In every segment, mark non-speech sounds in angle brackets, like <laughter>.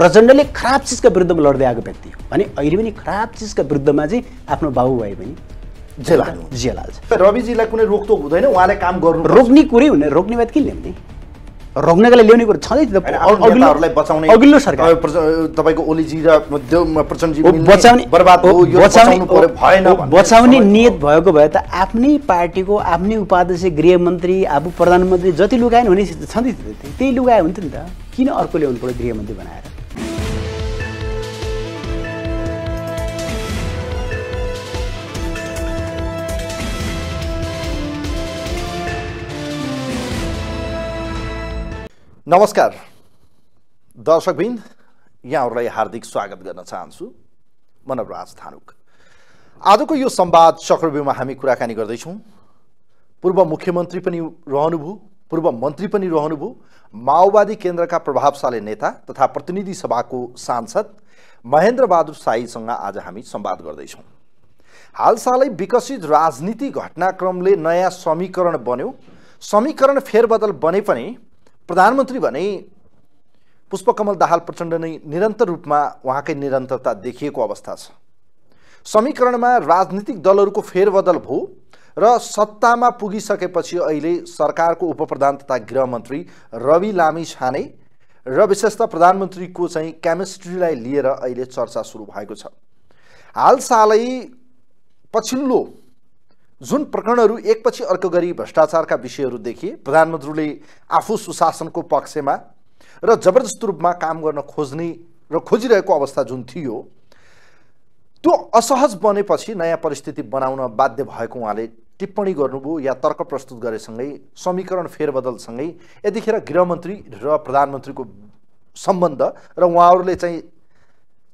प्रचण्डले खराब चिजका विरुद्धमा लड्दै आएको व्यक्ति हो भने अहिले पनि खराब चिजका विरुद्धमा चाहिँ आफ्नो बाबु भए पनि जेल हाल्छ रविजीलाई कुनै रोकटोक हुँदैन उहाँले काम गर्नु रोक्ने कुरै हुने रोक्ने बात के ल्याउने रोक्नका लागि ल्याउने कुरो छँदै बचाउने अघिल्लो सरकार तपाईँको ओलीजी र प्रचण्डजी बचाउने बर्बाद भएन बचाउने नियत भएको भए त आफ्नै पार्टीको आफ्नै उपाध्यक्ष गृहमन्त्री आफू प्रधानमन्त्री जति लुगाएन भने छँदै त्यही लुगायो हुन्थ्यो नि त किन अर्को ल्याउनु पऱ्यो गृहमन्त्री बनाएर नमस्कार दर्शकबिन यहाँहरूलाई हार्दिक स्वागत गर्न चाहन्छु मनवराज थानुक आजको यो संवाद चक्रव्यूहमा हामी कुराकानी गर्दैछौँ पूर्व मुख्यमन्त्री पनि रहनुभयो पूर्व मन्त्री पनि रहनुभयो माओवादी केन्द्रका प्रभावशाली नेता तथा प्रतिनिधि सभाको सांसद महेन्द्रबहादुर साईसँग आज हामी संवाद गर्दैछौँ हालसालै विकसित राजनीति घटनाक्रमले नयाँ समीकरण बन्यो समीकरण फेरबदल बने पनि प्रधानमन्त्री भने पुष्पकमल दाहाल प्रचण्ड नै निरन्तर रूपमा उहाँकै निरन्तरता देखिएको अवस्था छ समीकरणमा राजनीतिक दलहरूको फेरबदल भयो र सत्तामा पुगिसकेपछि अहिले सरकारको उपप्रधान तथा गृहमन्त्री रवि लामी छाने र विशेषतः प्रधानमन्त्रीको चाहिँ केमिस्ट्रीलाई लिएर अहिले चर्चा सुरु भएको छ हालसालै पछिल्लो जुन प्रकरणहरू एकपछि अर्को गरी भ्रष्टाचारका विषयहरू देखिए प्रधानमन्त्रीले आफू सुशासनको पक्षमा र जबरजस्त रूपमा काम गर्न खोज्ने र खोजिरहेको अवस्था जुन थियो त्यो असहज बनेपछि नयाँ परिस्थिति बनाउन बाध्य भएको उहाँले टिप्पणी गर्नुभयो या तर्क प्रस्तुत गरेसँगै समीकरण फेरबदलसँगै यतिखेर गृहमन्त्री र प्रधानमन्त्रीको सम्बन्ध र उहाँहरूले चाहिँ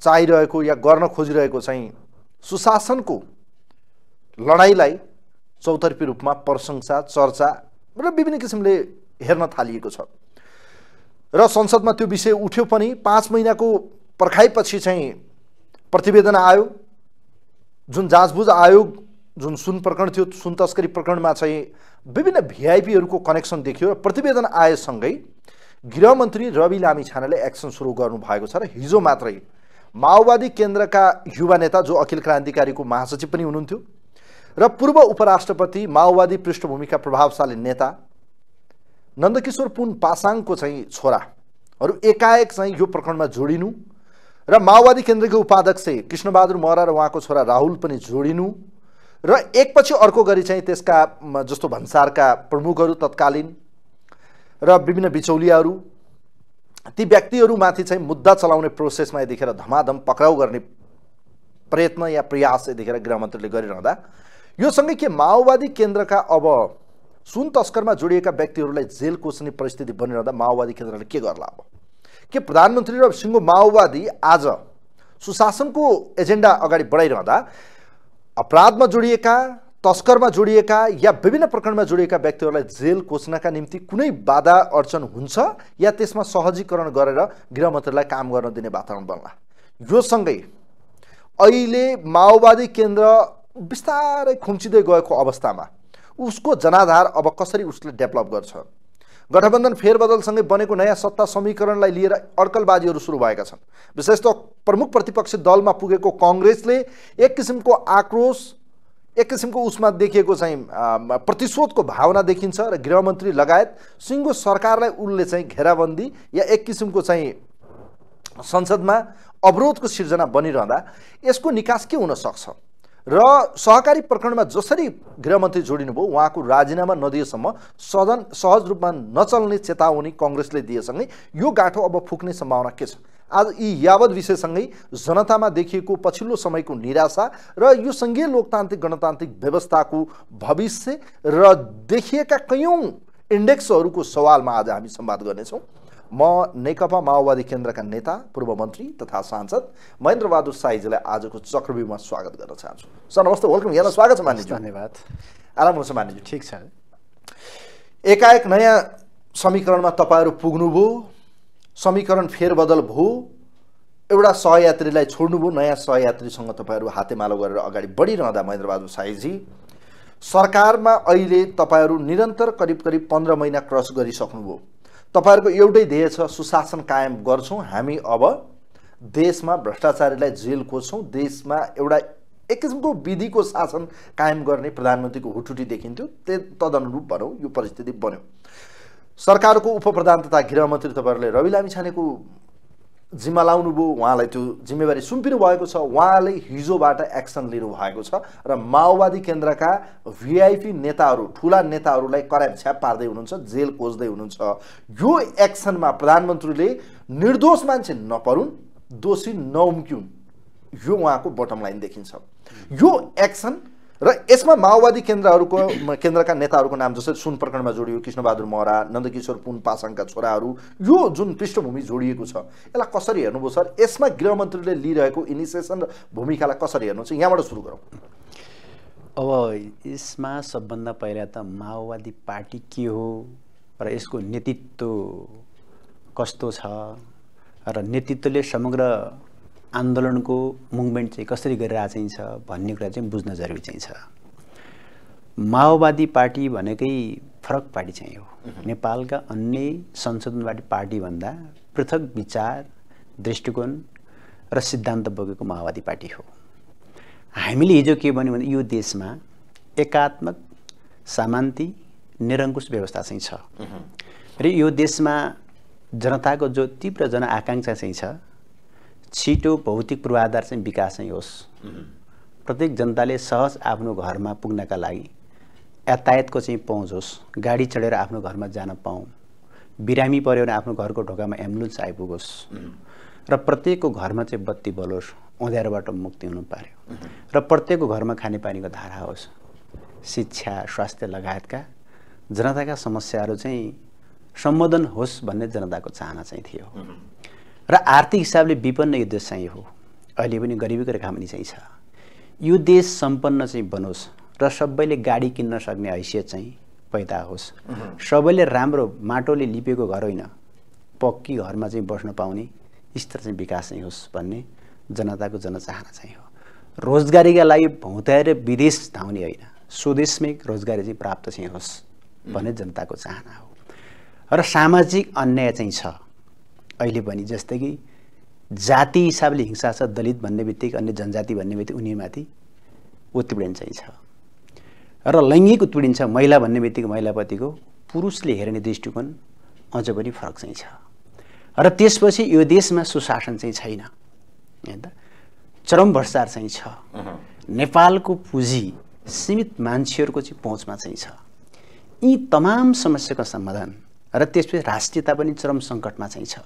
चाहिरहेको या गर्न खोजिरहेको चाहिँ सुशासनको लडाइँलाई चौतर्फी रूपमा प्रशंसा चर्चा र विभिन्न किसिमले हेर्न थालिएको छ र संसदमा त्यो विषय उठ्यो पनि पाँच महिनाको पर्खाइपछि चाहिँ प्रतिवेदन आयो जुन जाँचबुझ आयोग जुन सुन प्रकरण थियो सुन तस्करी प्रकरणमा चाहिँ विभिन्न भिआइपीहरूको कनेक्सन देखियो र प्रतिवेदन आएसँगै गृहमन्त्री रवि लामी छानाले एक्सन सुरु गर्नुभएको छ र हिजो मात्रै माओवादी केन्द्रका युवा नेता जो अखिल क्रान्तिकारीको महासचिव पनि हुनुहुन्थ्यो र पूर्व उपराष्ट्रपति माओवादी पृष्ठभूमिका प्रभावशाली नेता नन्दकिशोर पुन पासाङको चाहिँ छोराहरू एकाएक चाहिँ यो प्रकरणमा जोडिनु र माओवादी केन्द्रको उपाध्यक्ष कृष्णबहादुर महरा र उहाँको छोरा राहुल पनि जोडिनु र एकपछि अर्को गरी चाहिँ त्यसका जस्तो भन्सारका प्रमुखहरू तत्कालीन र विभिन्न बिचौलियाहरू ती व्यक्तिहरूमाथि चाहिँ मुद्दा चलाउने प्रोसेसमा यतिखेर धमाधम पक्राउ गर्ने प्रयत्न या प्रयास यतिखेर गृहमन्त्रीले गरिरहँदा यो सँगै के माओवादी केन्द्रका अब सुन तस्करमा जोडिएका व्यक्तिहरूलाई जेल कोच्ने परिस्थिति बनिरहँदा माओवादी केन्द्रले के गर्ला अब के प्रधानमन्त्री र सिङ्गो माओवादी आज सुशासनको एजेन्डा अगाडि बढाइरहँदा अपराधमा जोडिएका तस्करमा जोडिएका या विभिन्न प्रकरणमा जोडिएका व्यक्तिहरूलाई जेल कोच्नका निम्ति कुनै बाधा अर्चन हुन्छ या त्यसमा सहजीकरण गरेर गृहमन्त्रीलाई काम गर्न दिने वातावरण बन्ला यो सँगै अहिले माओवादी केन्द्र बिस्तारै खुम्चिँदै गएको अवस्थामा उसको जनाधार अब कसरी उसले डेभलप गर्छ गठबन्धन फेरबदलसँगै बनेको नयाँ सत्ता समीकरणलाई लिएर अड्कलबाजीहरू सुरु भएका छन् विशेषतः प्रमुख प्रतिपक्षी दलमा पुगेको कङ्ग्रेसले एक किसिमको आक्रोश एक किसिमको उसमा देखिएको चाहिँ प्रतिशोधको भावना देखिन्छ र गृहमन्त्री लगायत सिङ्गो सरकारलाई उसले चाहिँ घेराबन्दी या एक किसिमको चाहिँ संसदमा अवरोधको सिर्जना बनिरहँदा यसको निकास के हुनसक्छ र सहकारी प्रकरणमा जसरी गृहमन्त्री जोडिनुभयो उहाँको राजीनामा नदिएसम्म सदन सहज रूपमा नचल्ने चेतावनी कङ्ग्रेसले दिएसँगै यो गाँठो अब फुक्ने सम्भावना के छ आज यी यावत विषयसँगै जनतामा देखिएको पछिल्लो समयको निराशा र यो सङ्घीय लोकतान्त्रिक गणतान्त्रिक व्यवस्थाको भविष्य र देखिएका कैयौँ इन्डेक्सहरूको सवालमा आज हामी संवाद गर्नेछौँ म नेकपा माओवादी केन्द्रका नेता पूर्व मन्त्री तथा सांसद महेन्द्रबहादुर साईजीलाई आजको चक्रव्यूहमा स्वागत गर्न चाहन्छु सर नमस्ते वेलकम यहाँलाई स्वागत छ मान्यज्यू धन्यवाद आराम हुन्छ मान्यज्यू ठिक छ एकाएक नयाँ समीकरणमा तपाईँहरू पुग्नुभयो समीकरण फेरबदल भयो एउटा सहयात्रीलाई छोड्नुभयो नयाँ सहयात्रीसँग तपाईँहरू हातेमालो गरेर अगाडि बढिरहँदा महेन्द्रबहादुर साईजी सरकारमा अहिले तपाईँहरू निरन्तर करिब करिब पन्ध्र महिना क्रस गरिसक्नुभयो तपाईँहरूको एउटै ध्येय छ सुशासन कायम गर्छौँ हामी अब देशमा भ्रष्टाचारीलाई जेल खोज्छौँ देशमा एउटा एक किसिमको विधिको शासन कायम गर्ने प्रधानमन्त्रीको हुटुटी देखिन्थ्यो त्यो तदनुरूप भनौँ यो परिस्थिति बन्यो सरकारको उपप्रधान तथा गृहमन्त्री तपाईँहरूले रवि लामिछानेको जिम्मा लाउनुभयो उहाँलाई त्यो जिम्मेवारी सुम्पिनु भएको छ उहाँले हिजोबाट एक्सन लिनु भएको छ र माओवादी केन्द्रका भिआइपी नेताहरू ठुला नेताहरूलाई कराप छ्याप पार्दै हुनुहुन्छ जेल खोज्दै हुनुहुन्छ यो एक्सनमा प्रधानमन्त्रीले निर्दोष मान्छे नपरुन् दोषी नउम्क्युन् यो उहाँको बटम लाइन देखिन्छ यो एक्सन र यसमा माओवादी केन्द्रहरूको केन्द्रका नेताहरूको नाम जस्तै सुन प्रकरणमा जोडियो कृष्णबहादुर महरा नन्दकिशोर पुन पासाङका छोराहरू यो जुन पृष्ठभूमि जोडिएको छ यसलाई कसरी हेर्नुभयो सर यसमा गृहमन्त्रीले लिइरहेको इनिसिएसन र भूमिकालाई कसरी हेर्नु हेर्नुहुन्छ यहाँबाट सुरु गरौँ अब यसमा सबभन्दा पहिला त माओवादी पार्टी के हो र यसको नेतृत्व कस्तो छ र नेतृत्वले समग्र आन्दोलनको मुभमेन्ट चाहिँ कसरी गरिरहेको चाहिन्छ भन्ने कुरा चाहिँ बुझ्न जरुरी चाहिँ छ माओवादी पार्टी भनेकै फरक पार्टी चाहिँ हो नेपालका अन्य संशोधनवादी पार्टीभन्दा पृथक विचार दृष्टिकोण र सिद्धान्त बोकेको माओवादी पार्टी हो हामीले हिजो के भन्यो भने यो देशमा एकात्मक सामान्ति निरङ्कुश व्यवस्था चाहिँ छ र यो देशमा जनताको जो तीव्र जनआकाङ्क्षा चाहिँ छ छिटो भौतिक पूर्वाधार चाहिँ विकास होस् प्रत्येक जनताले सहज आफ्नो घरमा पुग्नका लागि यातायातको चाहिँ पहुँच होस् गाडी चढेर आफ्नो घरमा जान पाऊँ बिरामी पऱ्यो भने आफ्नो घरको ढोकामा एम्बुलेन्स आइपुगोस् र प्रत्येकको घरमा चाहिँ बत्ती बलोस् अँध्यारोबाट मुक्ति हुनु पार्यो र प्रत्येकको घरमा खानेपानीको धारा होस् शिक्षा स्वास्थ्य लगायतका जनताका समस्याहरू चाहिँ सम्बोधन होस् भन्ने जनताको चाहना चाहिँ थियो र आर्थिक हिसाबले विपन्न यो देश चाहिँ हो अहिले पनि गरिबीको रेखा पनि चाहिँ छ यो देश सम्पन्न चाहिँ बनोस् र सबैले गाडी किन्न सक्ने हैसियत चाहिँ पैदा होस् सबैले राम्रो माटोले लिपेको घर होइन पक्की घरमा चाहिँ बस्न पाउने स्तर चाहिँ विकास नै होस् भन्ने जनताको जनचाहना चाहिँ हो रोजगारीका लागि भौताएर विदेश धाउने होइन स्वदेशमै रोजगारी चाहिँ प्राप्त चाहिँ होस् भन्ने जनताको चाहना हो र सामाजिक अन्याय चाहिँ छ अहिले पनि जस्तै कि जाति हिसाबले हिंसा छ दलित भन्ने बित्तिकै अन्य जनजाति भन्ने बित्तिकै उनीमाथि उत्पीडन चाहिँ छ र लैङ्गिक उत्पीडन छ महिला भन्ने बित्तिकै महिलाप्रतिको पुरुषले हेर्ने दृष्टिकोण अझ पनि फरक चाहिँ छ र त्यसपछि यो देशमा सुशासन चाहिँ छैन होइन त चरम भ्रष्टाचार चाहिँ छ नेपालको पुँजी सीमित मान्छेहरूको चाहिँ पहुँचमा चाहिँ छ यी तमाम समस्याको समाधान र त्यसपछि राष्ट्रियता पनि चरम सङ्कटमा चाहिँ छ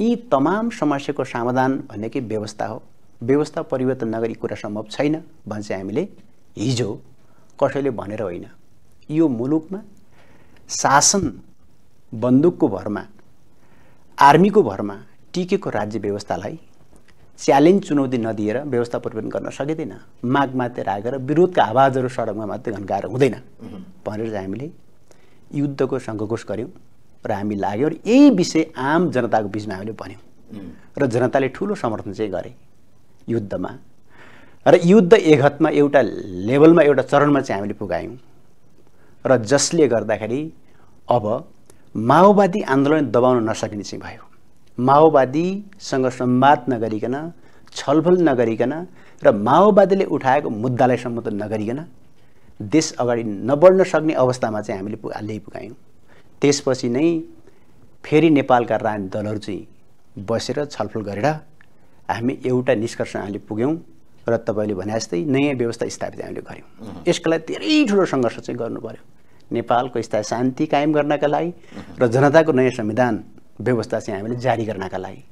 यी तमाम समस्याको समाधान भनेकै व्यवस्था हो व्यवस्था परिवर्तन नगरी कुरा सम्भव छैन भन्छ हामीले हिजो कसैले भनेर होइन यो मुलुकमा शासन बन्दुकको भरमा आर्मीको भरमा टिकेको राज्य व्यवस्थालाई च्यालेन्ज चुनौती नदिएर व्यवस्था परिवर्तन गर्न सकिँदैन माग मात्रै राखेर विरोधका आवाजहरू सडकमा मात्रै घन्काएर हुँदैन भनेर चाहिँ हामीले युद्धको सङ्घघोष गऱ्यौँ र हामी लाग्यौँ र यही विषय आम जनताको बिचमा हामीले भन्यौँ र जनताले ठुलो समर्थन चाहिँ गरे युद्धमा र युद्ध एघतमा एउटा लेभलमा एउटा चरणमा चाहिँ हामीले पुगायौँ र जसले गर्दाखेरि अब माओवादी आन्दोलन दबाउन नसकिने चाहिँ भयो माओवादीसँग सम्वाद नगरिकन छलफल नगरिकन र माओवादीले उठाएको मुद्दालाई सम्बोधन नगरिकन देश अगाडि नबढ्न सक्ने अवस्थामा चाहिँ हामीले पुगा ल्याइपुगायौँ त्यसपछि नै फेरि नेपालका राजनीतिक दलहरू चाहिँ बसेर छलफल गरेर हामी एउटा निष्कर्ष हामीले पुग्यौँ र तपाईँले भने जस्तै नयाँ व्यवस्था स्थापित हामीले गऱ्यौँ यसको लागि धेरै ठुलो सङ्घर्ष चाहिँ गर्नु पऱ्यो नेपालको स्थायी शान्ति कायम गर्नका लागि र जनताको नयाँ संविधान व्यवस्था चाहिँ हामीले जारी गर्नका लागि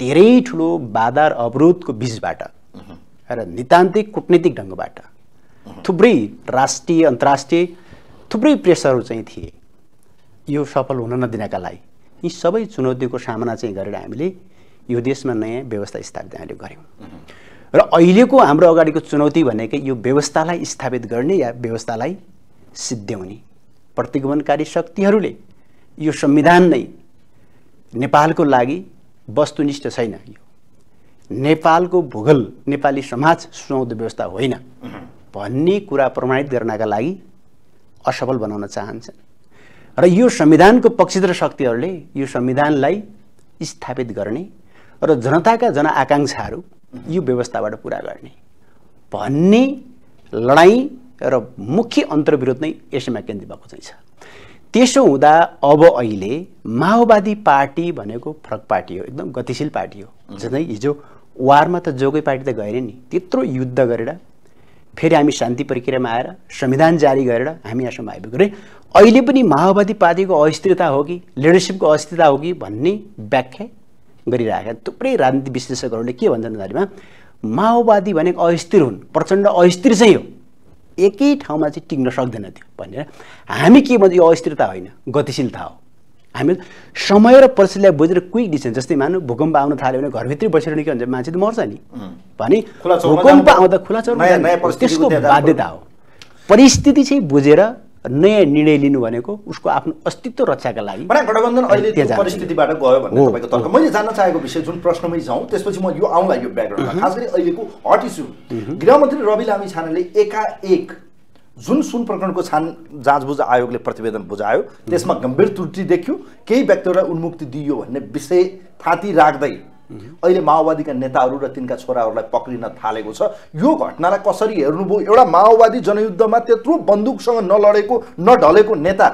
धेरै ठुलो बाधा र अवरोधको बिचबाट र नितान्तिक कुटनीतिक ढङ्गबाट थुप्रै राष्ट्रिय अन्तर्राष्ट्रिय थुप्रै प्रेसरहरू चाहिँ थिए यो सफल हुन नदिनका लागि यी सबै चुनौतीको सामना चाहिँ गरेर हामीले यो देशमा नयाँ व्यवस्था स्थापित हामीले गऱ्यौँ र अहिलेको हाम्रो अगाडिको चुनौती भनेकै यो व्यवस्थालाई स्थापित गर्ने या व्यवस्थालाई सिद्ध्याउने प्रतिगमनकारी शक्तिहरूले यो संविधान नै नेपालको लागि वस्तुनिष्ठ छैन यो नेपालको भूगोल नेपाली समाज सुहाउँदो व्यवस्था होइन भन्ने कुरा प्रमाणित गर्नका लागि असफल बनाउन चाहन्छन् र यो संविधानको पक्षधर शक्तिहरूले यो संविधानलाई स्थापित गर्ने र जनताका जनआकाङ्क्षाहरू यो व्यवस्थाबाट पुरा गर्ने भन्ने लडाइँ र मुख्य अन्तर्विरोध नै यसैमा केन्द्रित भएको चाहिँ छ त्यसो हुँदा अब अहिले माओवादी पार्टी भनेको फरक पार्टी हो एकदम गतिशील पार्टी हो जस्तै हिजो वारमा त जोगै पार्टी त गएर नि त्यत्रो युद्ध गरेर फेरि हामी शान्ति प्रक्रियामा आएर संविधान जारी गरेर हामी यहाँसम्म आइपुग्यो अहिले पनि माओवादी पार्टीको अस्थिरता हो कि लिडरसिपको अस्थिरता हो कि भन्ने व्याख्या गरिरहेका थुप्रै राजनीति विश्लेषकहरूले के भन्छन् भन्दाखेरिमा माओवादी भनेको अस्थिर हुन् प्रचण्ड अस्थिर चाहिँ हो एकै ठाउँमा चाहिँ टिक्न सक्दैन त्यो भनेर हामी के भन्छ यो अस्थिरता होइन गतिशीलता हो हामी समय र परिस्थितिलाई बुझेर क्विक डिसिजन जस्तै मानौँ भूकम्प आउन थाल्यो भने घरभित्रै बसिरहने के हुन्छ मान्छे त मर्छ नि भने भूकम्प आउँदा खुला चौर त्यसको बाध्यता हो परिस्थिति चाहिँ बुझेर नयाँ निर्णय लिनु भनेको उसको आफ्नो अस्तित्व रक्षाका लागि गठबन्धन अहिले त्यो परिस्थितिबाट गयो भन्ने तपाईँको तर्क मैले जान्न चाहेको विषय जुन प्रश्नमै जाउँ त्यसपछि म यो आउँला यो ब्याकग्राउन्डमा खास गरी अहिलेको हट इस्यु गृहमन्त्री रवि लामी छानाले एकाएक जुन सुन प्रकरणको छान जाँचबुझ आयोगले प्रतिवेदन बुझायो त्यसमा गम्भीर त्रुटि देखियो केही व्यक्तिहरूलाई उन्मुक्ति दिइयो भन्ने विषय थाती राख्दै अहिले माओवादीका नेताहरू र तिनका छोराहरूलाई पक्रिन थालेको छ यो घटनालाई कसरी हेर्नुभयो एउटा माओवादी जनयुद्धमा त्यत्रो बन्दुकसँग नलडेको नढलेको नेता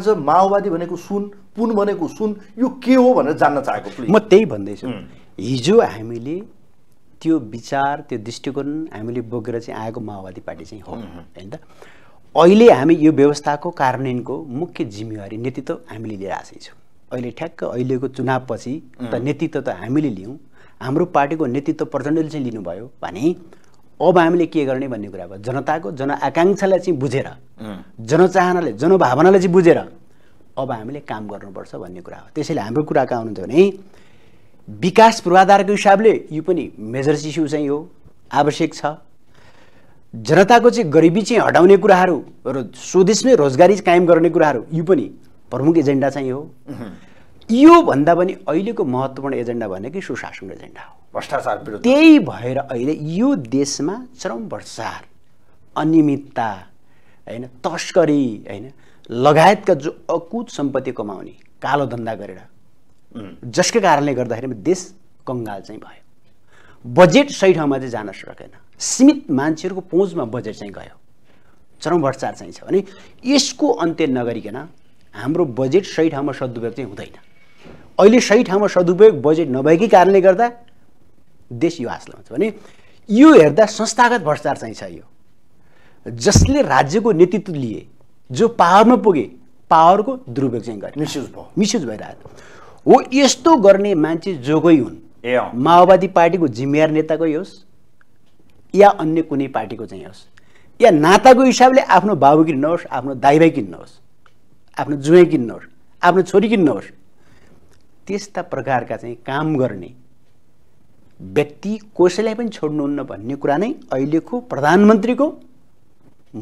आज माओवादी भनेको सुन पुन भनेको सुन यो के हो भनेर जान्न चाहेको म त्यही भन्दैछु हिजो हामीले त्यो विचार त्यो दृष्टिकोण हामीले बोकेर चाहिँ आएको माओवादी पार्टी चाहिँ हो होइन त अहिले हामी यो व्यवस्थाको कार्यान्वयनको मुख्य जिम्मेवारी नेतृत्व हामीले लिएर आएकै छौँ अहिले ठ्याक्क अहिलेको चुनावपछि त नेतृत्व त हामीले लियौँ हाम्रो पार्टीको नेतृत्व प्रचण्डले चाहिँ लिनुभयो भने अब हामीले के गर्ने भन्ने कुरा भयो जनताको जनआकाङ्क्षालाई चाहिँ बुझेर जनचाहनाले जनभावनालाई चाहिँ बुझेर अब हामीले काम गर्नुपर्छ भन्ने कुरा हो त्यसैले हाम्रो कुरा कहाँ हुनुहुन्छ भने विकास पूर्वाधारको हिसाबले यो पनि मेजर इस्यु चाहिँ हो आवश्यक छ जनताको चाहिँ गरिबी चाहिँ हटाउने कुराहरू र स्वदेशमै रोजगारी कायम गर्ने कुराहरू यो पनि प्रमुख एजेन्डा चाहिँ हो यो भन्दा पनि अहिलेको महत्त्वपूर्ण एजेन्डा भनेकै सुशासन एजेन्डा हो भ्रष्टाचार त्यही भएर अहिले यो देशमा चरम भ्रष्टाचार अनियमितता होइन तस्करी होइन लगायतका जो अकुत सम्पत्ति कमाउने कालो धन्दा गरेर जसको कारणले गर्दाखेरि देश कङ्गाल चाहिँ भयो बजेट सही ठाउँमा चाहिँ जान सकेन सीमित मान्छेहरूको पहुँचमा बजेट चाहिँ गयो चरम भ्रष्टाचार चाहिँ छ भने यसको अन्त्य नगरिकन हाम्रो बजेट सही ठाउँमा सदुपयोग चाहिँ हुँदैन अहिले सही ठाउँमा सदुपयोग बजेट नभएकै कारणले गर्दा देश यो हासिल हुन्छ भने यो हेर्दा संस्थागत भ्रष्टाचार चाहिँ छ यो जसले राज्यको नेतृत्व लिए जो पावरमा पुगे पावरको दुरुपयोग चाहिँ गरे मिसयुज भयो मिसयुज भइरहेको हो यस्तो गर्ने मान्छे जो कोही हुन् माओवादी पार्टीको जिम्मेवार नेताकै होस् या अन्य कुनै पार्टीको चाहिँ होस् या नाताको हिसाबले आफ्नो बाबु किन्न नहोस् आफ्नो दाइबाई किन्न नहोस् आफ्नो जुवाई किन्नुहोस् आफ्नो छोरी किन्नुहोस् त्यस्ता प्रकारका चाहिँ काम गर्ने व्यक्ति कसैलाई पनि छोड्नुहुन्न भन्ने कुरा नै अहिलेको प्रधानमन्त्रीको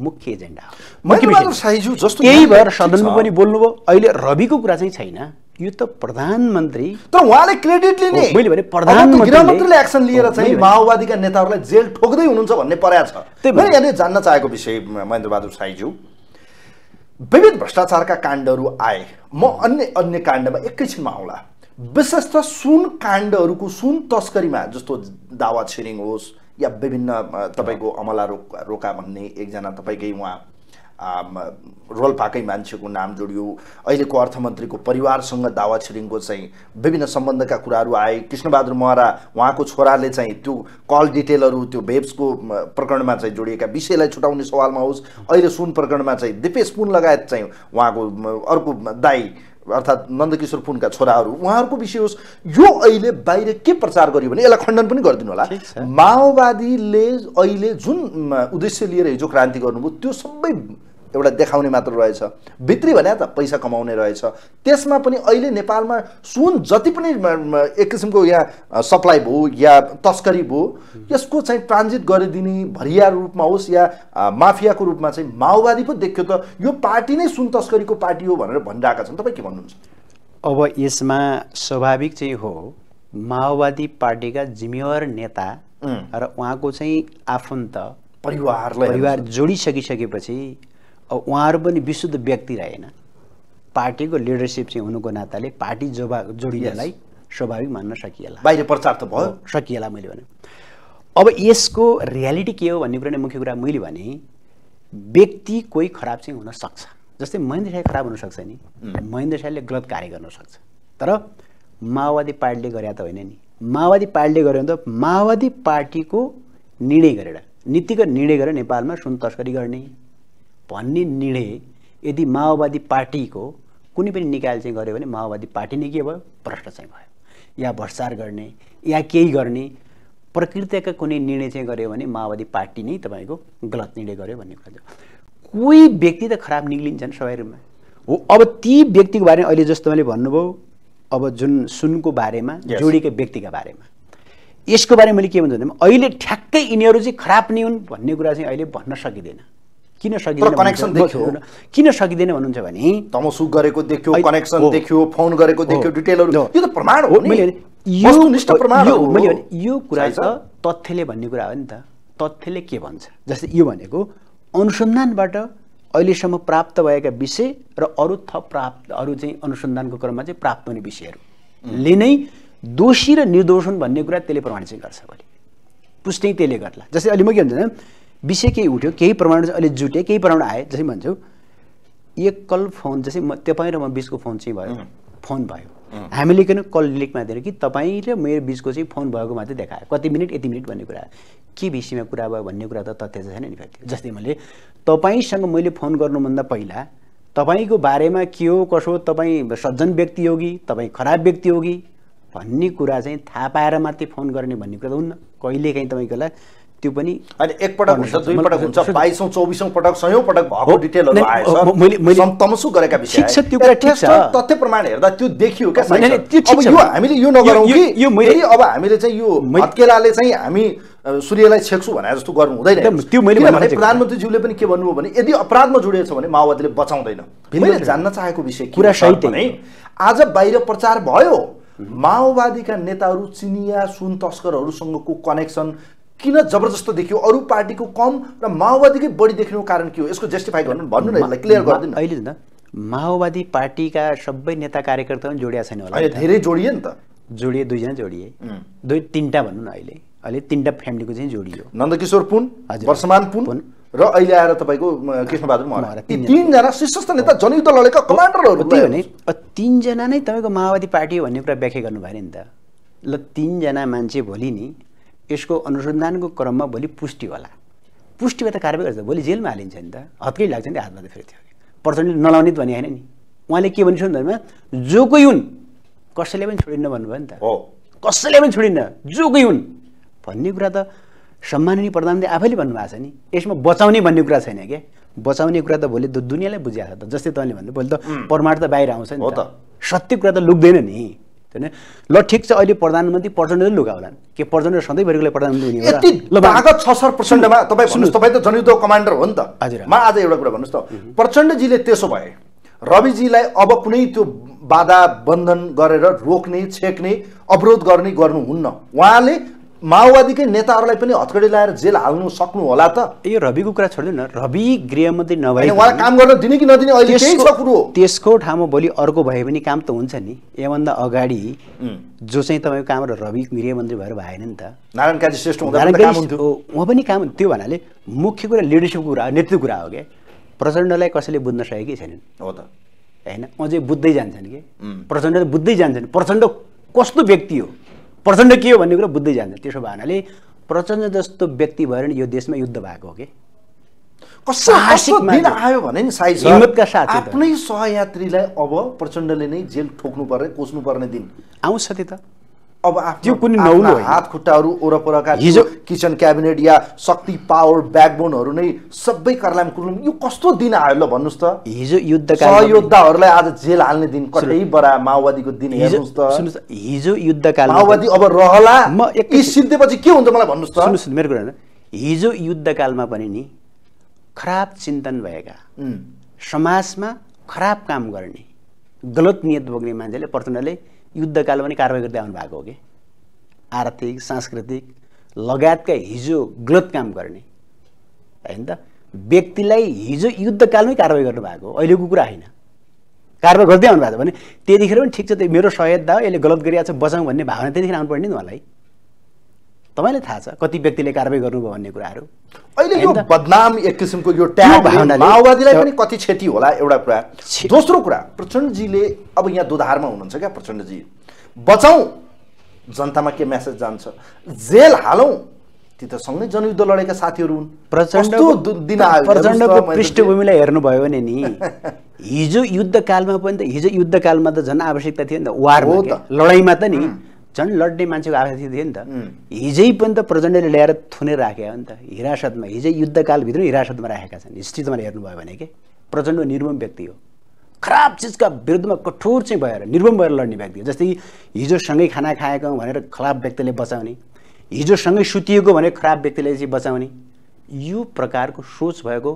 मुख्य एजेन्डा हो त्यही भएर सदनमा पनि बोल्नुभयो अहिले रविको कुरा चाहिँ छैन यो त प्रधानमन्त्री तर उहाँले क्रेडिट लिने मैले भने प्रधानमन्त्रीले एक्सन लिएर चाहिँ माओवादीका नेताहरूलाई जेल ठोक्दै हुनुहुन्छ भन्ने पर्या छ त्यही भएर यहाँले जान्न चाहेको विषय महेन्द्र बहादुर साईज्यू विविध भ्रष्टाचारका काण्डहरू आए म अन्य अन्य काण्डमा एकैछिनमा आउँला विशेष त सुन काण्डहरूको सुन तस्करीमा जस्तो दावा छिरिङ होस् या विभिन्न तपाईँको अमला रोका रोका भन्ने एकजना तपाईँकै उहाँ रोल्पाकै मान्छेको नाम जोडियो अहिलेको अर्थमन्त्रीको परिवारसँग दावा छिरिङको चाहिँ विभिन्न सम्बन्धका कुराहरू आए कृष्णबहादुर महरा उहाँको छोराले चाहिँ त्यो कल डिटेलहरू त्यो भेब्सको प्रकरणमा चाहिँ जोडिएका विषयलाई छुटाउने सवालमा होस् अहिले सुन प्रकरणमा चाहिँ दिपेश पुन लगायत चाहिँ उहाँको अर्को दाई अर्थात् नन्दकिशोर पुनका छोराहरू उहाँहरूको विषय होस् यो अहिले बाहिर के प्रचार गरियो भने यसलाई खण्डन पनि गरिदिनु होला माओवादीले अहिले जुन उद्देश्य लिएर हिजो क्रान्ति गर्नुभयो त्यो सबै एउटा देखाउने मात्र रहेछ भित्री भने त पैसा कमाउने रहेछ त्यसमा पनि अहिले नेपालमा सुन जति पनि एक किसिमको यहाँ सप्लाई भयो या तस्करी भयो यसको चाहिँ ट्रान्जिट गरिदिने भरिया रूपमा होस् या माफियाको रूपमा चाहिँ माओवादी पो देख्यो त यो पार्टी नै सुन तस्करीको पार्टी हो भनेर भनिरहेका छन् तपाईँ के भन्नुहुन्छ अब यसमा स्वाभाविक चाहिँ हो माओवादी पार्टीका जिम्मेवार नेता र उहाँको चाहिँ आफन्त परिवारलाई परिवार जोडिसकिसकेपछि उहाँहरू पनि विशुद्ध व्यक्ति रहेन पार्टीको लिडरसिप चाहिँ हुनुको नाताले पार्टी जोबा जोडिनलाई स्वाभाविक मान्न सकिएला बाहिर प्रचार त भयो सकिएला मैले भने अब यसको रियालिटी के हो भन्ने कुरा नै मुख्य कुरा मैले भने व्यक्ति कोही खराब चाहिँ हुनसक्छ जस्तै महेन्द्र शाही खराब हुनसक्छ नि महेन्द्र शाहले गलत कार्य गर्न सक्छ तर माओवादी पार्टीले गरे त होइन नि माओवादी पार्टीले गर्यो भने त माओवादी पार्टीको निर्णय गरेर नीतिगत निर्णय गरेर नेपालमा सुन तस्करी गर्ने भन्ने निर्णय यदि माओवादी पार्टीको कुनै पनि निकायले चाहिँ गऱ्यो भने माओवादी पार्टी नै के भयो भ्रष्ट चाहिँ भयो या भ्रष्टार गर्ने या केही गर्ने प्रकृतिका कुनै निर्णय चाहिँ गऱ्यो भने माओवादी पार्टी नै तपाईँको गलत निर्णय गर्यो भन्ने कुरा कोही व्यक्ति त खराब निक्लिन्छन् सबै रूपमा हो अब ती व्यक्तिको बारेमा अहिले जस्तो मैले भन्नुभयो अब जुन सुनको बारेमा yes. जोडिएका व्यक्तिका बारेमा यसको बारेमा मैले के भन्छु भने अहिले ठ्याक्कै यिनीहरू चाहिँ खराब नै हुन् भन्ने कुरा चाहिँ अहिले भन्न सकिँदैन किन सकिँदैन देख्यो किन सकिँदैन भन्नुहुन्छ भने तमसुक गरेको देख्यो कनेक्सन देख्यो फोन गरेको देख्यो डिटेलहरू यो त प्रमाण हो मैले यो प्रमाण हो यो कुरा त तथ्यले भन्ने कुरा हो नि त तथ्यले के भन्छ जस्तै यो भनेको अनुसन्धानबाट अहिलेसम्म प्राप्त भएका विषय र अरू थप प्राप्त अरू चाहिँ अनुसन्धानको क्रममा चाहिँ प्राप्त हुने विषयहरूले नै दोषी र निर्दोषण भन्ने कुरा त्यसले प्रमाणित गर्छ भोलि पुष्टि त्यसले गर्ला जस्तै अहिले म के भन्छ विषय केही उठ्यो केही प्रमाण अहिले जुटे केही प्रमाण आए जसरी भन्छु एकल फोन जस्तै म तपाईँ र म बिचको फोन चाहिँ भयो फोन भयो हामीले किन कल लेखमा दिएर कि तपाईँ र मेरो बिचको चाहिँ फोन भएको मात्रै देखायो कति मिनट यति मिनट भन्ने कुरा के विषयमा कुरा भयो भन्ने कुरा त तथ्य छैन नि फेरि जस्तै मैले तपाईँसँग मैले फोन गर्नुभन्दा पहिला तपाईँको बारेमा के हो कसो तपाईँ सज्जन व्यक्ति हो कि तपाईँ खराब व्यक्ति हो कि भन्ने कुरा चाहिँ थाहा पाएर मात्रै फोन गर्ने भन्ने कुरा त हुन्न कहिलेकाहीँ तपाईँको त्यो पनि अहिले एकपटक हुन्छ दुईपटक हुन्छ बाइसौँ चौबिसौँ पटक सयौँ पटक भएको डिटेलहरू आएछ मैले गरेका विषय ठिक त्यो कुरा ठिक छ तथ्य प्रमाण हेर्दा त्यो देखियो क्या अब यो हामीले यो नगरौँ कि यो अब हामीले चाहिँ यो हत्केलाले चाहिँ हामी सूर्यलाई छेक्छु भने जस्तो गर्नु हुँदैन त्यो मैले भने प्रधानमन्त्रीज्यूले पनि के भन्नुभयो भने यदि अपराधमा जोडिएको छ भने माओवादीले बचाउँदैन मैले जान्न चाहेको विषय कुरा सहित नै आज बाहिर प्रचार भयो माओवादीका नेताहरू चिनिया सुन तस्करहरूसँगको कनेक्सन किन जबरजस्त देखियो अरू पार्टीको कम र माओवादीकै बढी देख्नुको कारण के हो यसको जस्टिफाई गर्नु भन्नु न यसलाई क्लियर गरिदिनु अहिले त माओवादी पार्टीका सबै नेता कार्यकर्ता पनि जोडिया छैन होला धेरै जोडियो नि त जोडिए दुईजना जोडिए दुई तिनवटा भन्नु न अहिले अहिले तिनवटा फ्यामिलीको चाहिँ जोडियो नन्दकिशोर पुन वर्षमान पुन र अहिले आएर तपाईँको कृष्णबहादुर तिनजना शीर्षस्थ नेता जनयुद्ध लडेका कमान्डरहरू त्यही भने तिनजना नै तपाईँको माओवादी पार्टी हो भन्ने कुरा व्याख्या गर्नुभयो नि त ल तिनजना मान्छे भोलि नि यसको अनुसन्धानको क्रममा भोलि पुष्टि होला पुष्टि भए त कारवाही गर्छ भोलि जेलमा हालिन्छ नि त हत्कै लाग्छ नि त हातमा त फेरि थियो प्रचण्डले नलाउने त भने होइन नि उहाँले के भन्नु भने जो कोही हुन् कसैले पनि छोडिन्न भन्नुभयो नि त हो कसैले पनि छोडिन्न जो कोही हुन् भन्ने कुरा त सम्माननीय प्रधानले आफैले भन्नुभएको छ नि यसमा बचाउने भन्ने कुरा छैन क्या बचाउने कुरा त भोलि दुनियाँलाई बुझिहाल्छ त जस्तै तपाईँले भन्नु भोलि त प्रमाण त बाहिर आउँछ नि त सत्य कुरा त लुक्दैन नि होइन ल ठिक छ अहिले प्रधानमन्त्री प्रचण्डले लुगा होला के प्रचण्ड सधैँभरिकोलाई प्रधानमन्त्री हुने आगत छ सर प्रचण्डमा तपाईँ सुन्नुहोस् तपाईँ त जनयुद्ध कमान्डर हो नि त हजुर म आज एउटा कुरा भन्नुहोस् त प्रचण्डजीले त्यसो भए रविजीलाई अब कुनै त्यो बाधा बन्धन गरेर रोक्ने छेक्ने अवरोध गर्ने गर्नुहुन्न उहाँले माओवादीकै नेताहरूलाई पनि हत्कडी लाएर जेल हाल्नु सक्नु होला त यो रविको कुरा छोड्दैन रवि गृहमन्त्री नभए उहाँलाई काम गर्न दिने कि नदिने अहिले केही छ कुरो त्यसको ठाउँमा भोलि अर्को भए पनि काम त हुन्छ नि योभन्दा अगाडि जो चाहिँ तपाईँको काम रवि गृहमन्त्री भएर भएन नि त नारायण काजी श्रेष्ठ उहाँ पनि काम त्यो भन्नाले मुख्य कुरा लिडरसिपको कुरा नेतृत्व कुरा हो क्या प्रचण्डलाई कसैले बुझ्न सकेकै छैनन् हो त होइन अझै बुझ्दै जान्छन् कि प्रचण्ड बुझ्दै जान्छन् प्रचण्ड कस्तो व्यक्ति हो प्रचण्ड के हो भन्ने कुरा बुझ्दै जान्छ त्यसो भावनाले प्रचण्ड जस्तो व्यक्ति भएर नि यो देशमा युद्ध भएको हो कि दिन आयो भने नि साथ आफ्नै सहयात्रीलाई अब प्रचण्डले नै जेल ठोक्नु पर्ने कोस्नु पर्ने दिन आउँछ त्यो त अब त्यो कुनै नौलो हात खुट्टाहरू वरपरका हिजो किचन क्याबिनेट या शक्ति पावर ब्याकबोनहरू नै सबै कर्लाम कुर्लुम यो कस्तो दिन आयो ल भन्नुहोस् त हिजो युद्ध सहयोद्धाहरूलाई आज जेल हाल्ने दिन कतै बडा माओवादीको दिन हेर्नुहोस् त हिजो युद्धकाल माओवादी अब रहला म एक सिद्धेपछि के हुन्छ मलाई भन्नुहोस् त सुन्नुहोस् मेरो कुरा हिजो युद्धकालमा पनि नि खराब चिन्तन भएका समाजमा खराब काम गर्ने गलत नियत बोक्ने मान्छेले प्रचण्डले युद्धकालमा पनि कारवाही गर्दै आउनु भएको हो कि आर्थिक सांस्कृतिक लगायतका हिजो गलत काम गर्ने होइन त व्यक्तिलाई हिजो युद्धकालमै कारवाही गर्नुभएको हो अहिलेको कुरा होइन कारवाही गर्दै आउनु भएको भने त्यतिखेर पनि ठिक छ त्यो मेरो सहायता यसले गलत गरिरहेको छ बचाउँ भन्ने भावना त्यतिखेर आउनु पर्ने नि उहाँलाई तपाईँलाई थाहा छ कति व्यक्तिले कारवाही गर्नुभयो भन्ने कुराहरू अहिले यो बदनाम एक किसिमको यो ट्याग माओवादीलाई पनि कति क्षति होला एउटा कुरा दोस्रो कुरा प्रचण्डजीले अब यहाँ दुधारमा हुनुहुन्छ क्या प्रचण्डजी बचाउ जनतामा के म्यासेज जान्छ जेल हालौँ ती त सँगै जनयुद्ध लडेका साथीहरू हुन् प्रचण्ड प्रचण्डको पृष्ठभूमिलाई हेर्नुभयो भने नि <laughs> हिजो युद्धकालमा पनि त हिजो युद्धकालमा त झन् आवश्यकता थियो नि त वार हो त लडाइँमा त नि झन् लड्ने मान्छेको आफै थियो नि त हिजै पनि त प्रचण्डले ल्याएर थुनेर राखे हो नि त हिरासतमा हिजै युद्धकालभित्र हिरासतमा राखेका छन् हिस्ट्री तपाईँले हेर्नुभयो भने के प्रचण्ड निर्मम व्यक्ति हो खराब चिजका विरुद्धमा कठोर चाहिँ भएर निर्मम भएर लड्ने व्यक्ति हो जस्तै हिजो सँगै खाना खाएको भनेर खराब व्यक्तिले बचाउने हिजो सँगै सुतिएको भने खराब व्यक्तिले चाहिँ बचाउने यो प्रकारको सोच भएको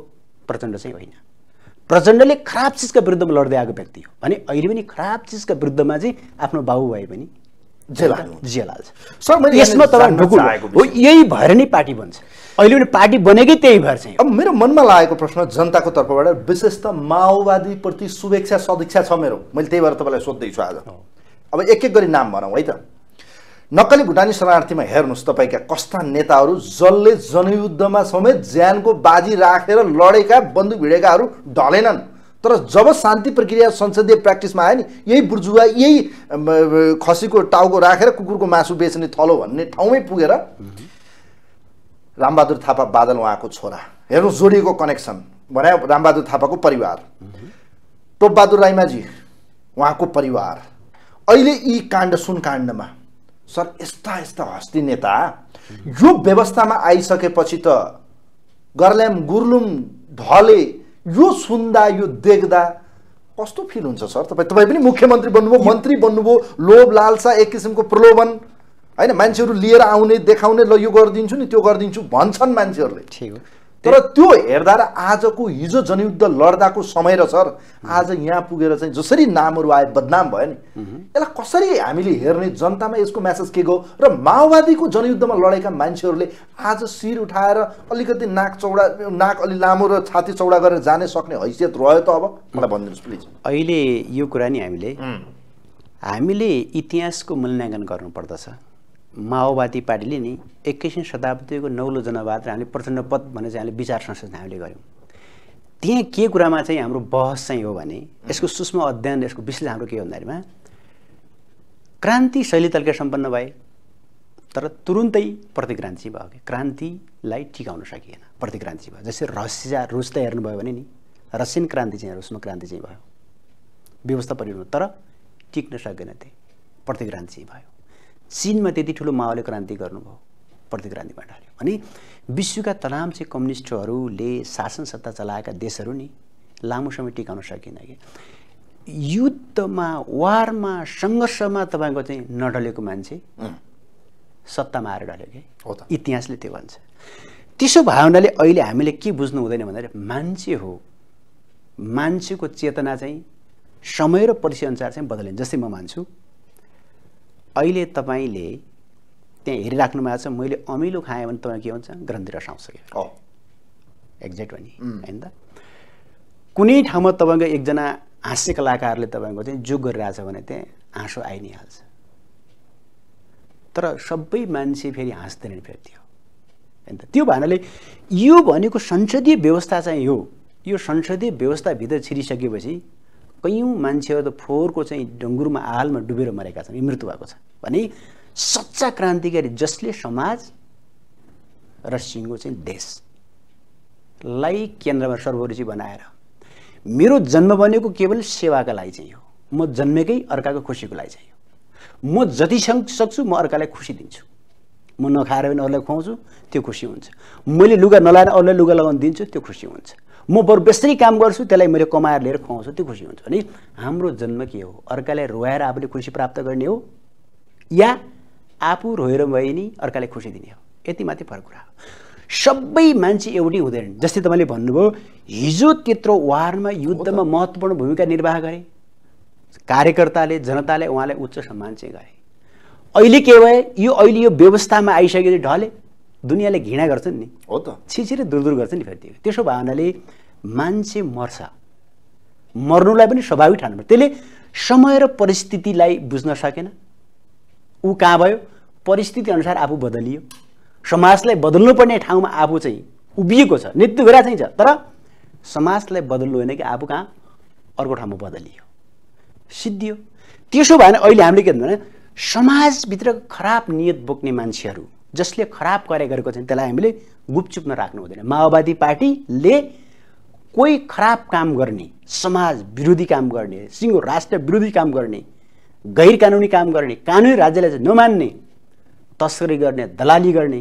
प्रचण्ड चाहिँ होइन प्रचण्डले खराब चिजका विरुद्धमा लड्दै आएको व्यक्ति हो भने अहिले पनि खराब चिजका विरुद्धमा चाहिँ आफ्नो बाबु भए पनि जेल जेल सर मैले यसमा तपाईँ ढुकुल हो यही भएर नै पार्टी बन्छ अहिले पनि पार्टी बनेकै त्यही भएर चाहिँ अब मेरो मनमा लागेको प्रश्न जनताको तर्फबाट विशेष त माओवादीप्रति शुभेच्छा सदिच्छा छ मेरो मैले त्यही भएर तपाईँलाई सोध्दैछु आज अब एक एक गरी नाम भनौँ है त नक्कली भुटानी शरणार्थीमा हेर्नुहोस् तपाईँका कस्ता नेताहरू जसले जनयुद्धमा समेत ज्यानको बाजी राखेर लडेका बन्दुक भिडेकाहरू ढलेनन् तर जब शान्ति प्रक्रिया संसदीय प्र्याक्टिसमा आयो नि यही बुर्जुवा यही खसीको टाउको राखेर कुकुरको मासु बेच्ने थलो भन्ने ठाउँमै पुगेर रामबहादुर थापा बादल उहाँको छोरा हेर्नु जोडिएको कनेक्सन भने रामबहादुर थापाको परिवार टोपबहादुर राईमाजी उहाँको परिवार अहिले यी काण्ड सुन काण्डमा सर यस्ता यस्ता हस्ती नेता यो व्यवस्थामा आइसकेपछि त गर्ल्याम गुर्लुम ढले यो सुन्दा यो देख्दा कस्तो फिल हुन्छ सर तपाईँ तपाईँ पनि मुख्यमन्त्री बन्नुभयो मन्त्री बन्नुभयो लोभ लालसा एक किसिमको प्रलोभन होइन मान्छेहरू लिएर आउने देखाउने ल यो गरिदिन्छु नि त्यो गरिदिन्छु भन्छन् मान्छेहरूले ठिक हो तर त्यो हेर्दा र आजको हिजो जनयुद्ध लड्दाको समय र सर आज यहाँ पुगेर चाहिँ जसरी नामहरू आए बदनाम भयो नि यसलाई कसरी हामीले हेर्ने जनतामा यसको म्यासेज के गयो र माओवादीको जनयुद्धमा लडेका मान्छेहरूले आज शिर उठाएर अलिकति नाक चौडा नाक अलि लामो र छाती चौडा गरेर जाने सक्ने हैसियत रह्यो त अब मलाई भनिदिनुहोस् प्लिज अहिले यो कुरा नि हामीले हामीले इतिहासको मूल्याङ्कन गर्नुपर्दछ माओवादी पार्टीले नि एक्काइसौँ शताब्दीको नौलो जनवाद र हामीले प्रचण्ड पद भनेर चाहिँ हामीले विचार संशोधन हामीले गऱ्यौँ त्यहाँ के कुरामा चाहिँ हाम्रो बहस चाहिँ हो भने यसको सूक्ष्म अध्ययन यसको विश्लेषण हाम्रो के हो भन्दाखेरिमा क्रान्ति शैली शैलीतलका सम्पन्न भए तर तुरुन्तै प्रतिक्रान्ति भयो कि क्रान्तिलाई टिकाउन सकिएन प्रतिक्रान्ति भयो जस्तै रसिया त हेर्नुभयो भने नि रसियन क्रान्ति चाहिँ रुसमा क्रान्ति चाहिँ भयो व्यवस्था परिवर्तन तर टिक्न सकेन त्यही प्रतिक्रान्ति भयो चिनमा त्यति ठुलो माओले क्रान्ति गर्नुभयो प्रतिक्रान्तिमा ढाल्यो अनि विश्वका चाहिँ कम्युनिस्टहरूले शासन सत्ता चलाएका देशहरू नि लामो समय टिकाउन सकेन कि युद्धमा वारमा सङ्घर्षमा तपाईँको चाहिँ नडलेको मान्छे सत्तामा आएर ढल्यो कि इतिहासले त्यो भन्छ त्यसो भावनाले अहिले हामीले के बुझ्नु हुँदैन भन्दाखेरि मान्छे हो मान्छेको चेतना चाहिँ समय र परिचयअनुसार चाहिँ बदलिन्छ जस्तै म मान्छु अहिले तपाईँले त्यहाँ हेरिराख्नु भएको छ मैले अमिलो खाएँ भने तपाईँ के हुन्छ ग्रन्थि रस आउँछ कि एक्ज्याक्ट भने होइन त कुनै ठाउँमा तपाईँको एकजना हाँस्य कलाकारले तपाईँको चाहिँ जोग गरिरहेछ भने त्यहाँ हाँसो आइ नै हाल्छ तर सबै मान्छे फेरि हाँस्दैन फेरि त्यो होइन त्यो भएनले यो भनेको संसदीय व्यवस्था चाहिँ हो यो संसदीय व्यवस्थाभित्र छिरिसकेपछि कैयौँ मान्छेहरू त फोहोरको चाहिँ ढुङ्गुरमा हालमा डुबेर मरेका छन् मृत्यु भएको छ भने सच्चा क्रान्तिकारी जसले समाज र सिङ्गो चाहिँ देशलाई केन्द्रमा सर्वरुचि बनाएर मेरो जन्म बनेको केवल सेवाका लागि चाहिँ हो म जन्मेकै अर्काको खुसीको लागि चाहिँ हो म जति सक्छु म अर्कालाई खुसी दिन्छु म नखाएर पनि अरूलाई खुवाउँछु त्यो खुसी हुन्छ मैले लुगा नलाएर अरूलाई लुगा लगाउन दिन्छु त्यो खुसी हुन्छ म बरु बेसरी काम गर्छु त्यसलाई मैले कमाएर लिएर खुवाउँछु त्यो खुसी हुन्छ भने हाम्रो जन्म के हो अर्कालाई रोएर आफूले खुसी प्राप्त गर्ने हो या आफू रोएर भए नि अर्कालाई खुसी दिने हो यति मात्रै फरक कुरा हो सबै मान्छे एउटै हुँदैन जस्तै तपाईँले भन्नुभयो हिजो त्यत्रो वारमा युद्धमा महत्त्वपूर्ण भूमिका निर्वाह गरे कार्यकर्ताले जनताले उहाँलाई उच्च सम्मान चाहिँ गरे अहिले के भए यो अहिले यो व्यवस्थामा आइसकेपछि ढले दुनियाँले घृणा गर्छन् नि हो त छिछिरे दुर दुर गर्छ नि फेरि त्यो त्यसो भावनाले मान्छे मर्छ मर्नुलाई पनि स्वाभाविक ठान्नुपर्छ त्यसले समय र परिस्थितिलाई बुझ्न सकेन ऊ कहाँ भयो परिस्थिति अनुसार आफू बदलियो समाजलाई बदल्नुपर्ने ठाउँमा आफू चाहिँ उभिएको छ नेतृत्व गरेर चाहिँ तर समाजलाई बदल्नु होइन कि आफू कहाँ अर्को ठाउँमा बदलियो सिद्धियो त्यसो भएन अहिले हामीले के भन्नु भने समाजभित्र खराब नियत बोक्ने मान्छेहरू जसले खराब कार्य गरेको छ त्यसलाई हामीले गुपचुप नराख्नु हुँदैन माओवादी पार्टीले कोही खराब काम गर्ने समाज विरोधी काम गर्ने सिङ्गो राष्ट्र विरोधी काम गर्ने गैर कानुनी काम गर्ने कानुनी राज्यलाई चाहिँ नमान्ने तस्करी गर्ने दलाली गर्ने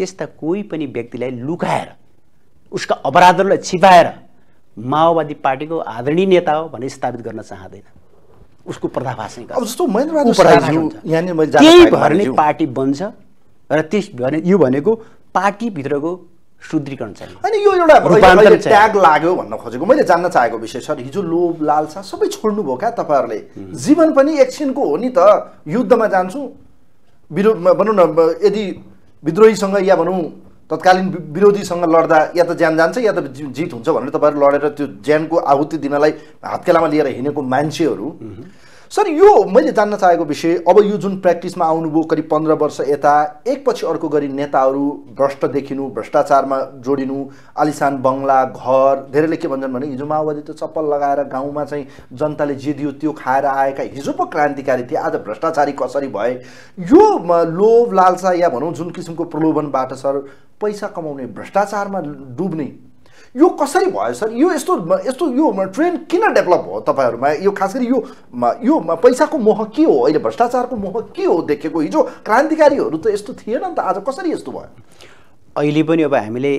त्यस्ता कोही पनि व्यक्तिलाई लुकाएर उसका अपराधहरूलाई छिपाएर माओवादी पार्टीको आदरणीय नेता हो भनेर स्थापित गर्न चाहँदैन उसको पर्दाफास नै त्यही नै पार्टी बन्छ र त्यस भने यो भनेको पार्टीभित्रको शुद्धिकरण छ अनि यो एउटा ट्याग लाग्यो भन्न खोजेको मैले जान्न चाहेको विषय सर हिजो लोभ लालसा सबै छोड्नुभयो क्या तपाईँहरूले जीवन पनि एकछिनको हो नि त युद्धमा जान्छु विरोध भनौँ न यदि विद्रोहीसँग या भनौँ तत्कालीन विरोधीसँग लड्दा या त ज्यान जान्छ या त जित हुन्छ भनेर तपाईँहरू लडेर त्यो ज्यानको आहुति दिनलाई हातकेलामा लिएर हिँडेको मान्छेहरू सर यो मैले जान्न चाहेको विषय अब यो जुन प्र्याक्टिसमा आउनुभयो करिब पन्ध्र वर्ष यता एकपछि अर्को गरी नेताहरू भ्रष्ट देखिनु भ्रष्टाचारमा जोडिनु आलिसान बङ्गला घर धेरैले के भन्छन् भने हिजो माओवादी त चप्पल लगाएर गाउँमा चाहिँ जनताले जे दियो त्यो खाएर आएका हिजो पो क्रान्तिकारी थिए आज भ्रष्टाचारी कसरी भए यो लोभ लालसा या भनौँ जुन किसिमको प्रलोभनबाट सर पैसा कमाउने भ्रष्टाचारमा डुब्ने यो कसरी भयो सर यो यस्तो यस्तो यो ट्रेन किन डेभलप भयो तपाईँहरूमा यो खास गरी यो यो पैसाको मोह के हो अहिले भ्रष्टाचारको मोह के हो देखेको हिजो क्रान्तिकारीहरू त यस्तो थिएन नि त आज कसरी यस्तो भयो अहिले पनि अब हामीले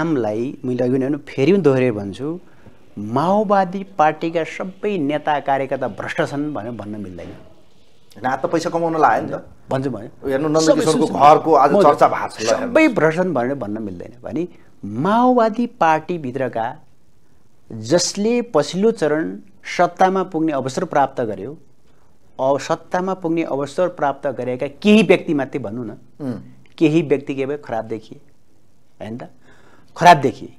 आमलाई मैले अघि नै फेरि पनि दोहोऱ्याएर भन्छु माओवादी पार्टीका सबै नेता कार्यकर्ता भ्रष्ट छन् भनेर भन्न मिल्दैन होइन त पैसा कमाउन लायो नि त भन्छु भन्यो हेर्नु नन्दकिशोरको घरको आज चर्चा भएको छ सबै भ्रष्ट छन् भनेर भन्न मिल्दैन भने माओवादी पार्टीभित्रका जसले पछिल्लो चरण सत्तामा पुग्ने अवसर प्राप्त गर्यो अब सत्तामा पुग्ने अवसर प्राप्त गरेका केही व्यक्ति मात्रै भनौँ न केही व्यक्ति के भयो खराब देखिए होइन त खराब देखिए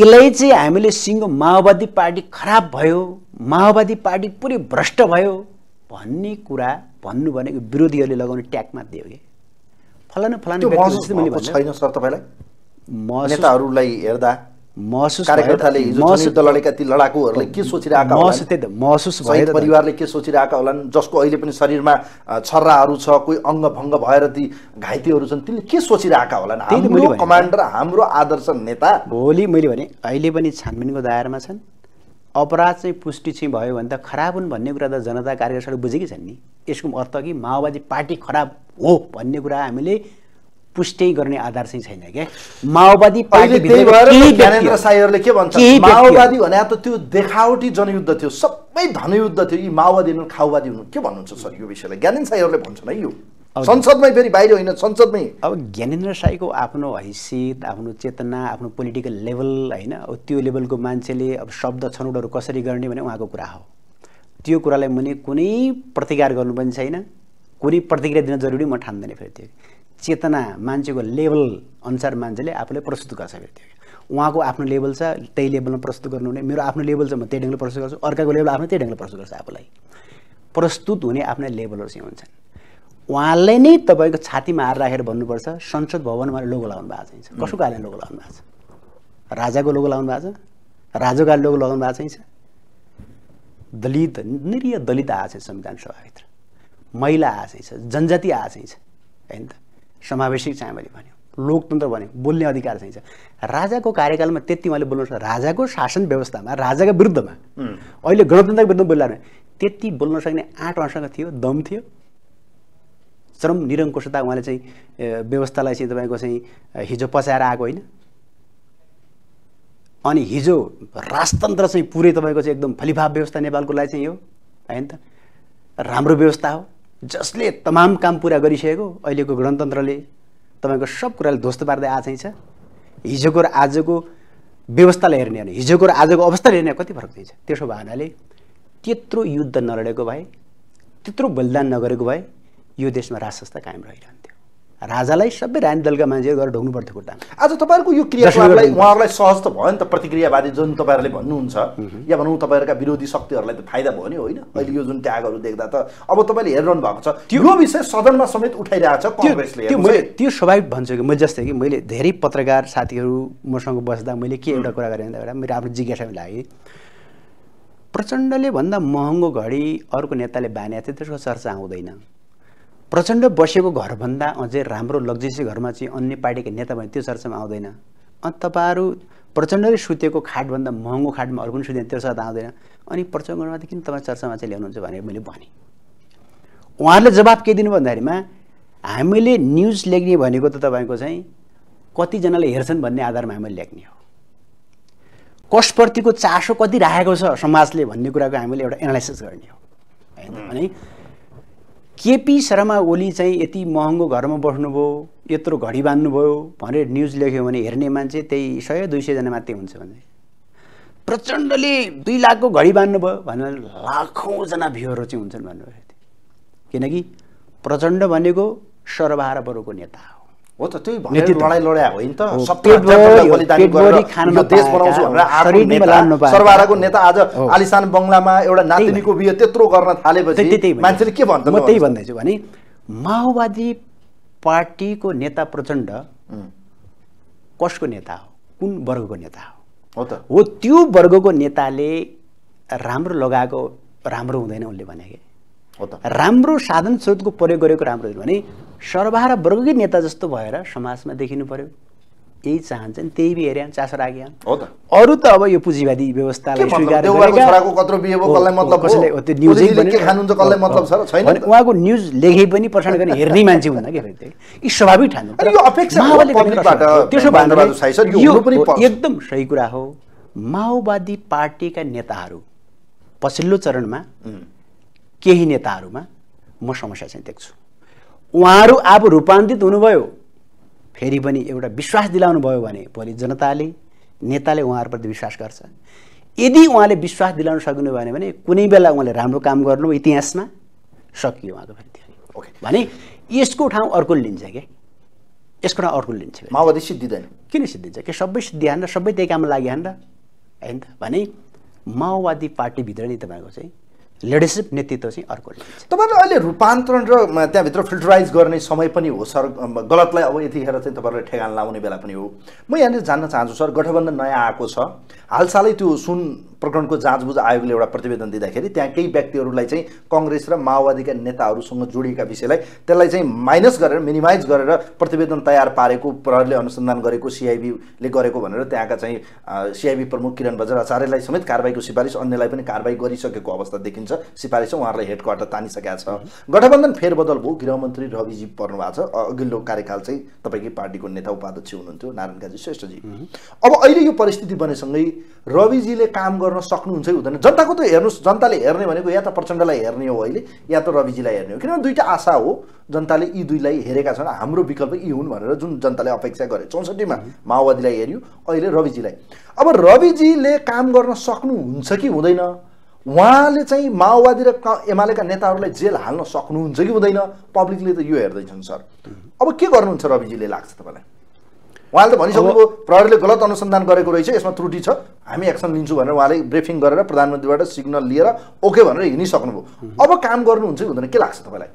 यसलाई चाहिँ हामीले सिङ्गो माओवादी पार्टी खराब भयो माओवादी पार्टी पुरै भ्रष्ट भयो भन्ने कुरा भन्नु भनेको विरोधीहरूले लगाउने ट्याग मात्रै हो कि फलानु फलानु छैन सर तपाईँलाई नेताहरूलाई हेर्दा महसुस हिजो ती लडाकुहरूले महसुस भएर परिवारले के सोचिरहेका होला जसको अहिले पनि शरीरमा छर्राहरू छ कोही अङ्ग भङ्ग भएर ती घाइतेहरू छन् तिनले के सोचिरहेका होला कमान्डर हाम्रो आदर्श नेता भोलि मैले भने अहिले पनि छानबिनको दायरामा छन् अपराध चाहिँ पुष्टि चाहिँ भयो भने त खराब हुन् भन्ने कुरा त जनता कार्यकर्ताले बुझेकै छन् नि यसको अर्थ कि माओवादी पार्टी खराब हो भन्ने कुरा हामीले पुष्टि गर्ने आधार चाहिँ छैन क्या माओवादी सायरले के भन्छ माओवादी भने त त्यो देखावटी जनयुद्ध थियो सबै धनयुद्ध थियो यी माओवादी हुनु खाओवादी हुनु के भन्नुहुन्छ सर यो विषयलाई ज्ञानेन्द्र साईहरूले भन्छन् है यो संसदमै फेरि बाहिर होइन संसदमै अब ज्ञानेन्द्र साईको आफ्नो हैसियत आफ्नो चेतना आफ्नो पोलिटिकल लेभल होइन अब त्यो लेभलको मान्छेले अब शब्द छनौटहरू कसरी गर्ने भने उहाँको कुरा हो त्यो कुरालाई मैले कुनै प्रतिकार गर्नु पनि छैन कुनै प्रतिक्रिया दिन जरुरी म ठान्दिनँ फेरि त्यो चेतना मान्छेको लेभल अनुसार मान्छेले आफूले प्रस्तुत गर्छ व्यक्ति उहाँको आफ्नो लेभल छ त्यही लेभलमा प्रस्तुत गर्नुहुने मेरो आफ्नो लेभल छ म त्यही ढङ्गले प्रस्तुत गर्छु अर्काको लेभल आफ्नो त्यही ढङ्गले प्रस्तुत गर्छु आफूलाई प्रस्तुत हुने आफ्नै लेभलहरू चाहिँ हुन्छन् उहाँले नै तपाईँको छातीमा हार राखेर भन्नुपर्छ संसद भवनमा लोगो लगाउनु भएको छैन कसको कारणले लोगो लगाउनु भएको छ राजाको लोगो लगाउनु भएको छ राजाको कारण लोगो लगाउनु भएको छैन दलित निरीय दलित आएको छ संविधान सभाभित्र महिला आएको छ जनजाति आएको छैन होइन त समावेशिक चाहिँ मैले भन्यो लोकतन्त्र भन्यो बोल्ने अधिकार चाहिन्छ राजाको कार्यकालमा त्यति उहाँले बोल्नु सक्छ राजाको शासन व्यवस्थामा राजाको विरुद्धमा अहिले गणतन्त्रको विरुद्धमा बोल्ला त्यति बोल्न सक्ने आठ उहाँसँग थियो दम थियो चरम निरङ्कुशता उहाँले चाहिँ व्यवस्थालाई चाहिँ तपाईँको चाहिँ हिजो पचाएर आएको होइन अनि हिजो राजतन्त्र चाहिँ पुरै तपाईँको चाहिँ एकदम फलिभाव व्यवस्था नेपालको लागि चाहिँ यो होइन त राम्रो व्यवस्था हो जसले तमाम काम पुरा गरिसकेको अहिलेको गणतन्त्रले तपाईँको सब कुराले ध्वस्त पार्दै आएको छ हिजोको र आजको व्यवस्थालाई हेर्ने होइन हिजोको र आजको अवस्थाले हेर्ने कति फरक देख्छ त्यसो भावनाले त्यत्रो युद्ध नलडेको भए त्यत्रो बलिदान नगरेको भए यो देशमा संस्था कायम रहिरहन्थ्यो राजालाई सबै राजनीति दलका मान्छेहरू गएर ढोग्नु पर्थ्यो खुट्टा आज तपाईँहरूको यो क्रियाकलापलाई उहाँहरूलाई सहज त भयो नि त प्रतिक्रियावादी जुन तपाईँहरूले भन्नुहुन्छ या भनौँ तपाईँहरूका विरोधी शक्तिहरूलाई त फाइदा भयो नि होइन अहिले यो जुन त्यागहरू देख्दा त अब तपाईँले हेरिरहनु भएको छ त्यो विषय सदनमा समेत उठाइरहेको छ कङ्ग्रेसले त्यो मैले त्यो स्वाभाविक भन्छु कि मैले जस्तै कि मैले धेरै पत्रकार साथीहरू मसँग बस्दा मैले के एउटा कुरा गरेँ भन्दा एउटा मेरो आफ्नो जिज्ञासामा लागेँ प्रचण्डले भन्दा महँगो घडी अर्को नेताले बानेको थियो त्यसको चर्चा आउँदैन प्रचण्ड बसेको घरभन्दा अझै राम्रो लग्जेसी घरमा चाहिँ अन्य पार्टीका नेता भने त्यो चर्चामा आउँदैन अनि तपाईँहरू प्रचण्डले सुतेको खाटभन्दा महँगो खाटमा अर्को पनि सुतेन त्यो साथ आउँदैन अनि प्रचण्डमा त किन तपाईँ चर्चामा चाहिँ ल्याउनुहुन्छ भनेर मैले भने उहाँहरूले जवाब के दिनु भन्दाखेरिमा हामीले न्युज लेख्ने भनेको त तपाईँको चाहिँ कतिजनाले हेर्छन् भन्ने आधारमा हामीले लेख्ने हो कसप्रतिको चासो कति राखेको छ समाजले भन्ने कुराको हामीले एउटा एनालाइसिस गर्ने हो होइन भने केपी शर्मा ओली चाहिँ यति महँगो घरमा बस्नुभयो यत्रो घडी बाँध्नुभयो भनेर न्युज लेख्यो भने हेर्ने मान्छे त्यही सय दुई सयजना मात्रै हुन्छ भने प्रचण्डले दुई लाखको घडी बाँध्नुभयो भने लाखौँजना भ्युहरू चाहिँ हुन्छन् भन्नुभयो किनकि प्रचण्ड भनेको सर्वहारा बरुको नेता हो हो त त्यही भनेर लडाइँ लड्या होइन त सर्वाराको नेता आज आलिसान बङ्गलामा एउटा नातिनीको बिहे त्यत्रो गर्न थालेपछि मान्छेले के भन्छ म त्यही भन्दैछु भने माओवादी पार्टीको नेता प्रचण्ड कसको नेता हो कुन वर्गको नेता हो हो त्यो वर्गको नेताले राम्रो लगाएको राम्रो हुँदैन उसले भने कि हो त राम्रो साधन स्रोतको प्रयोग गरेको राम्रो भने सर्वहारा वर्गकै नेता जस्तो भएर समाजमा देखिनु पर्यो यही चाहन्छन् त्यही बिहेर चासो राख्यो हो त अरू त अब यो पुँजीवादी व्यवस्थालाई उहाँको न्युज लेखे पनि प्रसारण गर्ने हेर्ने मान्छे हुन्न क्या स्वाभाविक एकदम सही कुरा हो माओवादी पार्टीका नेताहरू पछिल्लो चरणमा केही नेताहरूमा म समस्या चाहिँ देख्छु उहाँहरू आफू रूपान्तरित हुनुभयो फेरि पनि एउटा विश्वास दिलाउनु भयो भने भोलि जनताले नेताले उहाँहरूप्रति विश्वास गर्छ यदि उहाँले विश्वास दिलाउन सक्नु भएन भने कुनै बेला उहाँले राम्रो काम गर्नु इतिहासमा सकियो उहाँको फेरि ओके भने यसको ठाउँ अर्को लिन्छ क्या यसको ठाउँ अर्को लिन्छ माओवादी सिद्धिँदैन किन सिद्धिन्छ कि सबै सिद्धि र सबै त्यही काममा लागि हान्न होइन भने माओवादी पार्टीभित्र नै तपाईँको चाहिँ लिडरसिप नेतृत्व चाहिँ अर्को तपाईँलाई अहिले रूपान्तरण र त्यहाँभित्र फिल्टराइज गर्ने समय पनि हो सर गलतलाई अब यतिखेर चाहिँ तपाईँलाई ठेगान लाउने बेला पनि हो म यहाँनिर जान्न चाहन्छु सर गठबन्धन नयाँ आएको छ हालसालै त्यो सुन प्रकरणको जाँचबुझ आयोगले एउटा प्रतिवेदन दिँदाखेरि त्यहाँ केही व्यक्तिहरूलाई चाहिँ कङ्ग्रेस र माओवादीका नेताहरूसँग जोडिएका विषयलाई त्यसलाई चाहिँ माइनस गरेर मिनिमाइज गरेर प्रतिवेदन तयार पारेको प्रहरले अनुसन्धान गरेको सिआइबीले गरेको भनेर त्यहाँका चाहिँ सिआइबी प्रमुख किरण बज्राचार्यलाई समेत कारवाहीको सिफारिस अन्यलाई पनि कारवाही गरिसकेको अवस्था देखिन्छ सिफारिस उहाँहरूलाई हेड क्वार्टर तानिसकेका छ गठबन्धन फेरबदल भयो गृहमन्त्री रविजी पर्नु छ अघिल्लो कार्यकाल चाहिँ तपाईँकै पार्टीको नेता उपाध्यक्ष हुनुहुन्थ्यो नारायण काजी श्रेष्ठजी अब अहिले यो परिस्थिति बनेसँगै रविजीले काम गर्न सक्नुहुन्छ कि हुँदैन जनताको त हेर्नुहोस् जनताले हेर्ने भनेको या त प्रचण्डलाई हेर्ने हो अहिले या त रविजीलाई हेर्ने हो किनभने दुईवटा आशा हो जनताले यी दुईलाई हेरेका छन् हाम्रो विकल्प यी हुन् भनेर जुन जनताले अपेक्षा गरे चौसठीमा माओवादीलाई हेऱ्यो अहिले रविजीलाई अब रविजीले काम गर्न सक्नुहुन्छ कि हुँदैन उहाँले चाहिँ माओवादी र एमालेका नेताहरूलाई जेल हाल्न सक्नुहुन्छ कि हुँदैन पब्लिकले त यो हेर्दैछन् सर अब के गर्नुहुन्छ रविजीले लाग्छ तपाईँलाई उहाँले त भनिसक्नुभयो प्रहरीले गलत अनुसन्धान गरेको रहेछ यसमा त्रुटि छ हामी एक्सन लिन्छौँ भनेर उहाँले ब्रिफिङ गरेर प्रधानमन्त्रीबाट सिग्नल लिएर ओके भनेर हिँडिसक्नुभयो अब काम गर्नुहुन्छ कि हुँदैन के लाग्छ तपाईँलाई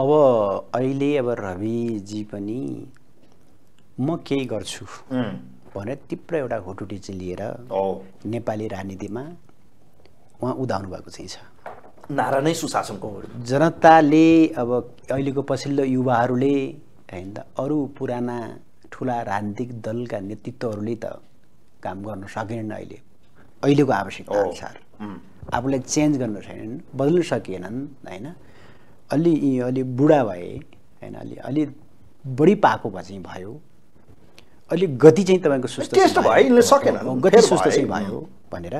अब अहिले अब रविजी पनि म केही गर्छु भनेर तिम्रो एउटा घोटुटी चाहिँ लिएर नेपाली राजनीतिमा उहाँ उदाउनु भएको चाहिँ छ नारा नै सुशासनको जनताले अब अहिलेको पछिल्लो युवाहरूले होइन अरू पुराना ठुला राजनीतिक दलका नेतृत्वहरूले त काम गर्न सकेनन् अहिले अहिलेको आवश्यकता अनुसार आफूलाई चेन्ज गर्न सकेनन् बदल्न सकिएनन् होइन अलि अलि बुढा भए होइन अलि अलि बढी पाएको भए चाहिँ भयो अलिक गति चाहिँ तपाईँको सुस्त सकेन गति सुस्त चाहिँ भयो भनेर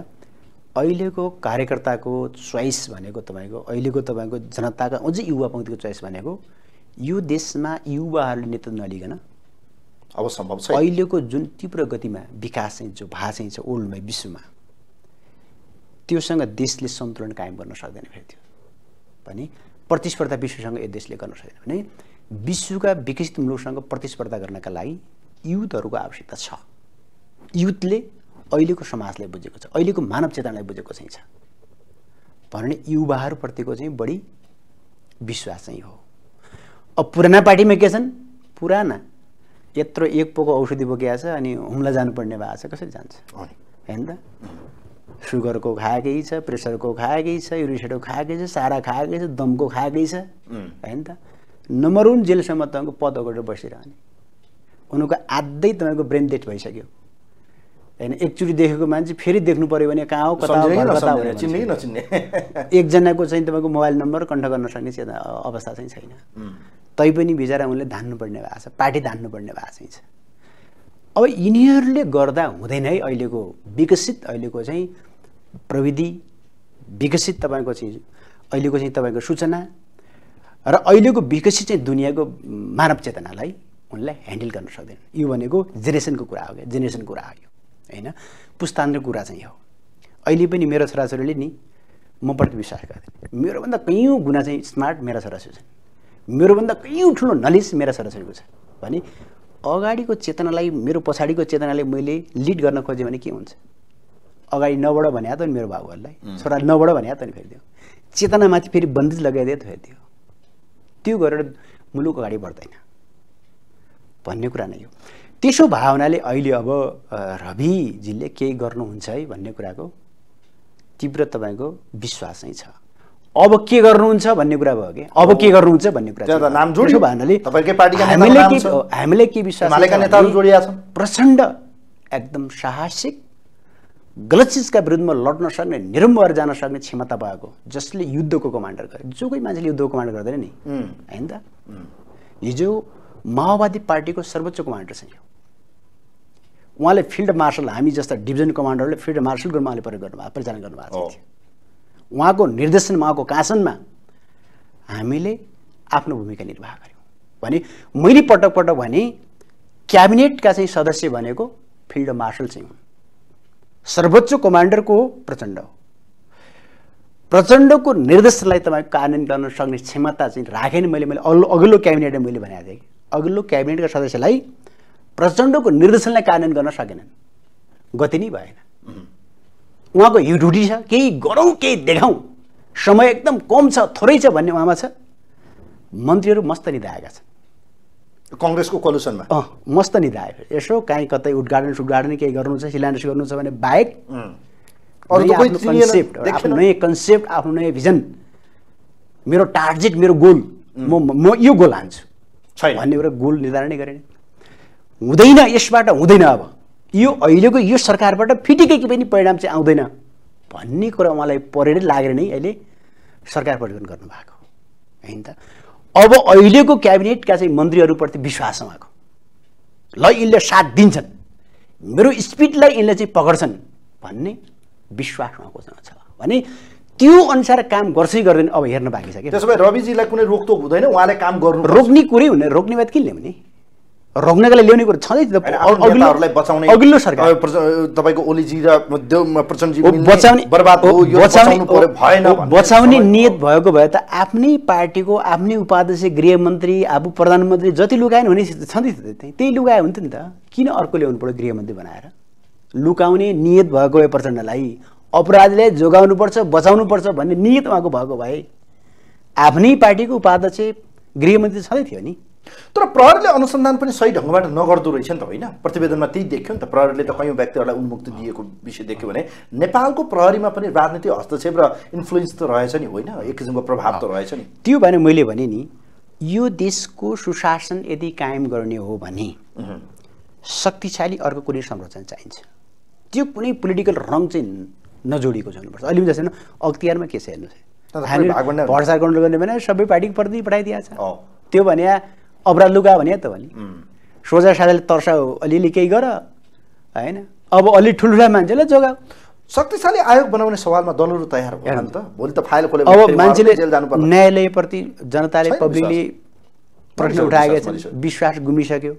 अहिलेको कार्यकर्ताको चोइस भनेको तपाईँको अहिलेको तपाईँको जनताको अझै युवा पङ्क्तिको चोइस भनेको यो देशमा युवाहरूले नेतृत्व नलिकन अब सम्भव छ अहिलेको जुन तीव्र गतिमा विकास चाहिँ जो भा चाहिँ छ वर्ल्डमा विश्वमा त्योसँग देशले सन्तुलन कायम गर्न सक्दैन फेरि त्यो भने प्रतिस्पर्धा विश्वसँग यो देशले गर्न सक्दैन भने विश्वका विकसित मुलुकसँग प्रतिस्पर्धा गर्नका लागि युथहरूको आवश्यकता छ युथले अहिलेको समाजलाई बुझेको छ अहिलेको मानव चेतनालाई बुझेको चाहिँ छ भने युवाहरूप्रतिको चाहिँ बढी विश्वास चाहिँ हो अब पुराना पार्टीमा के छन् पुराना यत्रो एक पोको औषधि बोकिया छ अनि हुम्ला जानुपर्ने भएको छ कसरी जान्छ होइन त सुगरको खाएकै छ प्रेसरको खाएकै छ युरिसेटको खाएकै छ सारा खाएकै छ दमको खाएकै छ होइन त नम्बर वान जेलसम्म तपाईँको पद अगाडि बसिरहने उनको आधै तपाईँको ब्रेन डेथ भइसक्यो होइन एकचोटि देखेको मान्छे फेरि देख्नु पऱ्यो भने कहाँ हो कता हो <laughs> एकजनाको चाहिँ तपाईँको मोबाइल नम्बर कन्ट्याक्ट गर्न सक्ने अवस्था चाहिँ छैन तैपनि बिचरा उनले धान्नुपर्ने भएको छ पार्टी धान्नुपर्ने भएको चाहिँ छ अब यिनीहरूले गर्दा हुँदैन है अहिलेको विकसित अहिलेको चाहिँ प्रविधि विकसित तपाईँको चाहिँ अहिलेको चाहिँ तपाईँको सूचना र अहिलेको विकसित चाहिँ दुनियाँको मानव चेतनालाई उनले ह्यान्डल गर्न सक्दैन यो भनेको जेनेरेसनको कुरा हो क्या जेनेरेसनको कुरा हो यो होइन पुस्तान्तर कुरा चाहिँ हो अहिले पनि मेरो छोराछोरीले नि म प्रति विश्वास गर्दैन मेरोभन्दा कैयौँ गुणा चाहिँ स्मार्ट मेरा छोराछोरी छन् मेरोभन्दा कहीँ ठुलो नलेज मेरा छोराछोरीको छ भने अगाडिको चेतनालाई मेरो पछाडिको चेतनालाई मैले लिड गर्न खोजेँ भने के हुन्छ अगाडि नबाट भने त नि मेरो बाबुहरूलाई छोरा नबाट भने त नि फेरिदियो चेतनामाथि फेरि बन्दिज लगाइदियो त फेरिदियो त्यो गरेर मुलुक अगाडि बढ्दैन भन्ने कुरा नै हो त्यसो भावनाले अहिले अब रविजीले केही गर्नुहुन्छ है भन्ने कुराको तीव्र तपाईँको विश्वास नै छ अब के गर्नुहुन्छ भन्ने कुरा भयो कि अब के गर्नुहुन्छ भन्ने कुरा नाम जोड्यो भन्नाले हामीले के विश्वास प्रचण्ड एकदम साहसिक गलत चिजका विरुद्धमा लड्न सक्ने निरम्बर जान सक्ने क्षमता भएको जसले युद्धको कमान्डर गर्यो जो कोही मान्छेले युद्धको कमान्डर गर्दैन नि होइन त हिजो माओवादी पार्टीको सर्वोच्च कमान्डर छ यो उहाँले फिल्ड मार्सल हामी जस्ता डिभिजन कमान्डरले फिल्ड मार्सलको उहाँले प्रयोग गर्नुभएको परिचालन गर्नुभएको थियो उहाँको निर्देशनमा उहाँको कासनमा हामीले आफ्नो भूमिका निर्वाह गऱ्यौँ भने मैले पटक पटक भने क्याबिनेटका चाहिँ सदस्य भनेको फिल्ड मार्सल चाहिँ हुन् सर्वोच्च कमान्डरको हो प्रचण्ड हो प्रचण्डको निर्देशनलाई तपाईँ कार्यान्वयन गर्न सक्ने क्षमता चाहिँ राखेन मैले मैले अघिल्लो अघिल्लो क्याबिनेटमा मैले भनेको थिएँ अघिल्लो क्याबिनेटका सदस्यलाई प्रचण्डको निर्देशनलाई कार्यान्वयन गर्न सकेनन् गति नै भएन उहाँको युडुटी छ केही गरौँ केही देखाउँ समय एकदम कम छ थोरै छ भन्ने उहाँमा छ मन्त्रीहरू मस्त निधाएका छन् कङ्ग्रेसको कलुसनमा अँ मस्त आएको यसो काहीँ कतै उद्घाटन सुद्घाटन केही गर्नु छ शिलान्यास गर्नु छ भने बाहेक कन्सेप्ट आफ्नो नयाँ कन्सेप्ट आफ्नो नयाँ भिजन मेरो टार्गेट मेरो गोल म म यो गोल हान्छु भन्ने एउटा गोल निर्धारणै गरेन हुँदैन यसबाट हुँदैन अब यो अहिलेको यो सरकारबाट फिटिकै पनि परिणाम चाहिँ आउँदैन भन्ने कुरा उहाँलाई परेर लागेर नै अहिले सरकार परिवर्तन गर्नुभएको होइन त अब अहिलेको क्याबिनेटका चाहिँ मन्त्रीहरूप्रति विश्वास उहाँको ल यिनले साथ दिन्छन् मेरो स्पिडलाई यिनले चाहिँ पकड्छन् भन्ने विश्वास उहाँकोसँग छ भने त्यो अनुसार काम गर्छै गर्दैन अब हेर्न बाँकी छ कि त्यसो भए रविजीलाई कुनै रोकटोक हुँदैन उहाँले काम गर्नु रोक्ने कुरै हुँदैन रोक्ने बात किन ल्याउने रङ्गनकालाई ल्याउने कुरो छँदै थियो अघिल्लो सरकार तपाईँको ओलीजी र बचाउने नियत भएको भए त आफ्नै पार्टीको आफ्नै उपाध्यक्ष गृहमन्त्री आफू प्रधानमन्त्री जति लुगाएन भने छँदै थियो त्यही लुगाए हुन्थ्यो नि त किन अर्को ल्याउनु पऱ्यो गृहमन्त्री बनाएर लुकाउने नियत भएको भए प्रचण्डलाई अपराधीले जोगाउनुपर्छ पर्छ भन्ने नियत उहाँको भएको भए आफ्नै पार्टीको उपाध्यक्ष गृहमन्त्री छँदै थियो नि तर प्रहरीले अनुसन्धान पनि सही ढङ्गबाट नगर्दो रहेछ नि त होइन प्रतिवेदनमा त्यही देख्यो नि त प्रहरीले त कयौँ व्यक्तिहरूलाई उन्मुक्ति दिएको विषय देख्यो भने नेपालको प्रहरीमा पनि राजनीतिक हस्तक्षेप र इन्फ्लुएन्स त रहेछ नि होइन एक किसिमको प्रभाव त रहेछ नि त्यो भने मैले भने नि यो देशको सुशासन यदि कायम गर्ने हो भने शक्तिशाली अर्को कुनै संरचना चाहिन्छ त्यो कुनै पोलिटिकल रङ चाहिँ नजोडिएको जानुपर्छ अहिले जस्तो अख्तियारमा के छ हेर्नुहोस् भर्सा गर्नु गर्ने भने सबै पार्टीको प्रति पठाइदिएको छ त्यो भने अब्रा लुगा भने त भने सोझा साझाले तर्सा अलिअलि केही गर होइन अब अलि ठुल्ठुला मान्छेलाई जोगाऊ शक्तिशाली आयोग बनाउने सवालमा दलहरू तयार त भोलि त फाइल खोले अब मान्छेले न्यायालयप्रति जनताले पब्लिकले प्रश्न उठाएको छ विश्वास गुमिसक्यो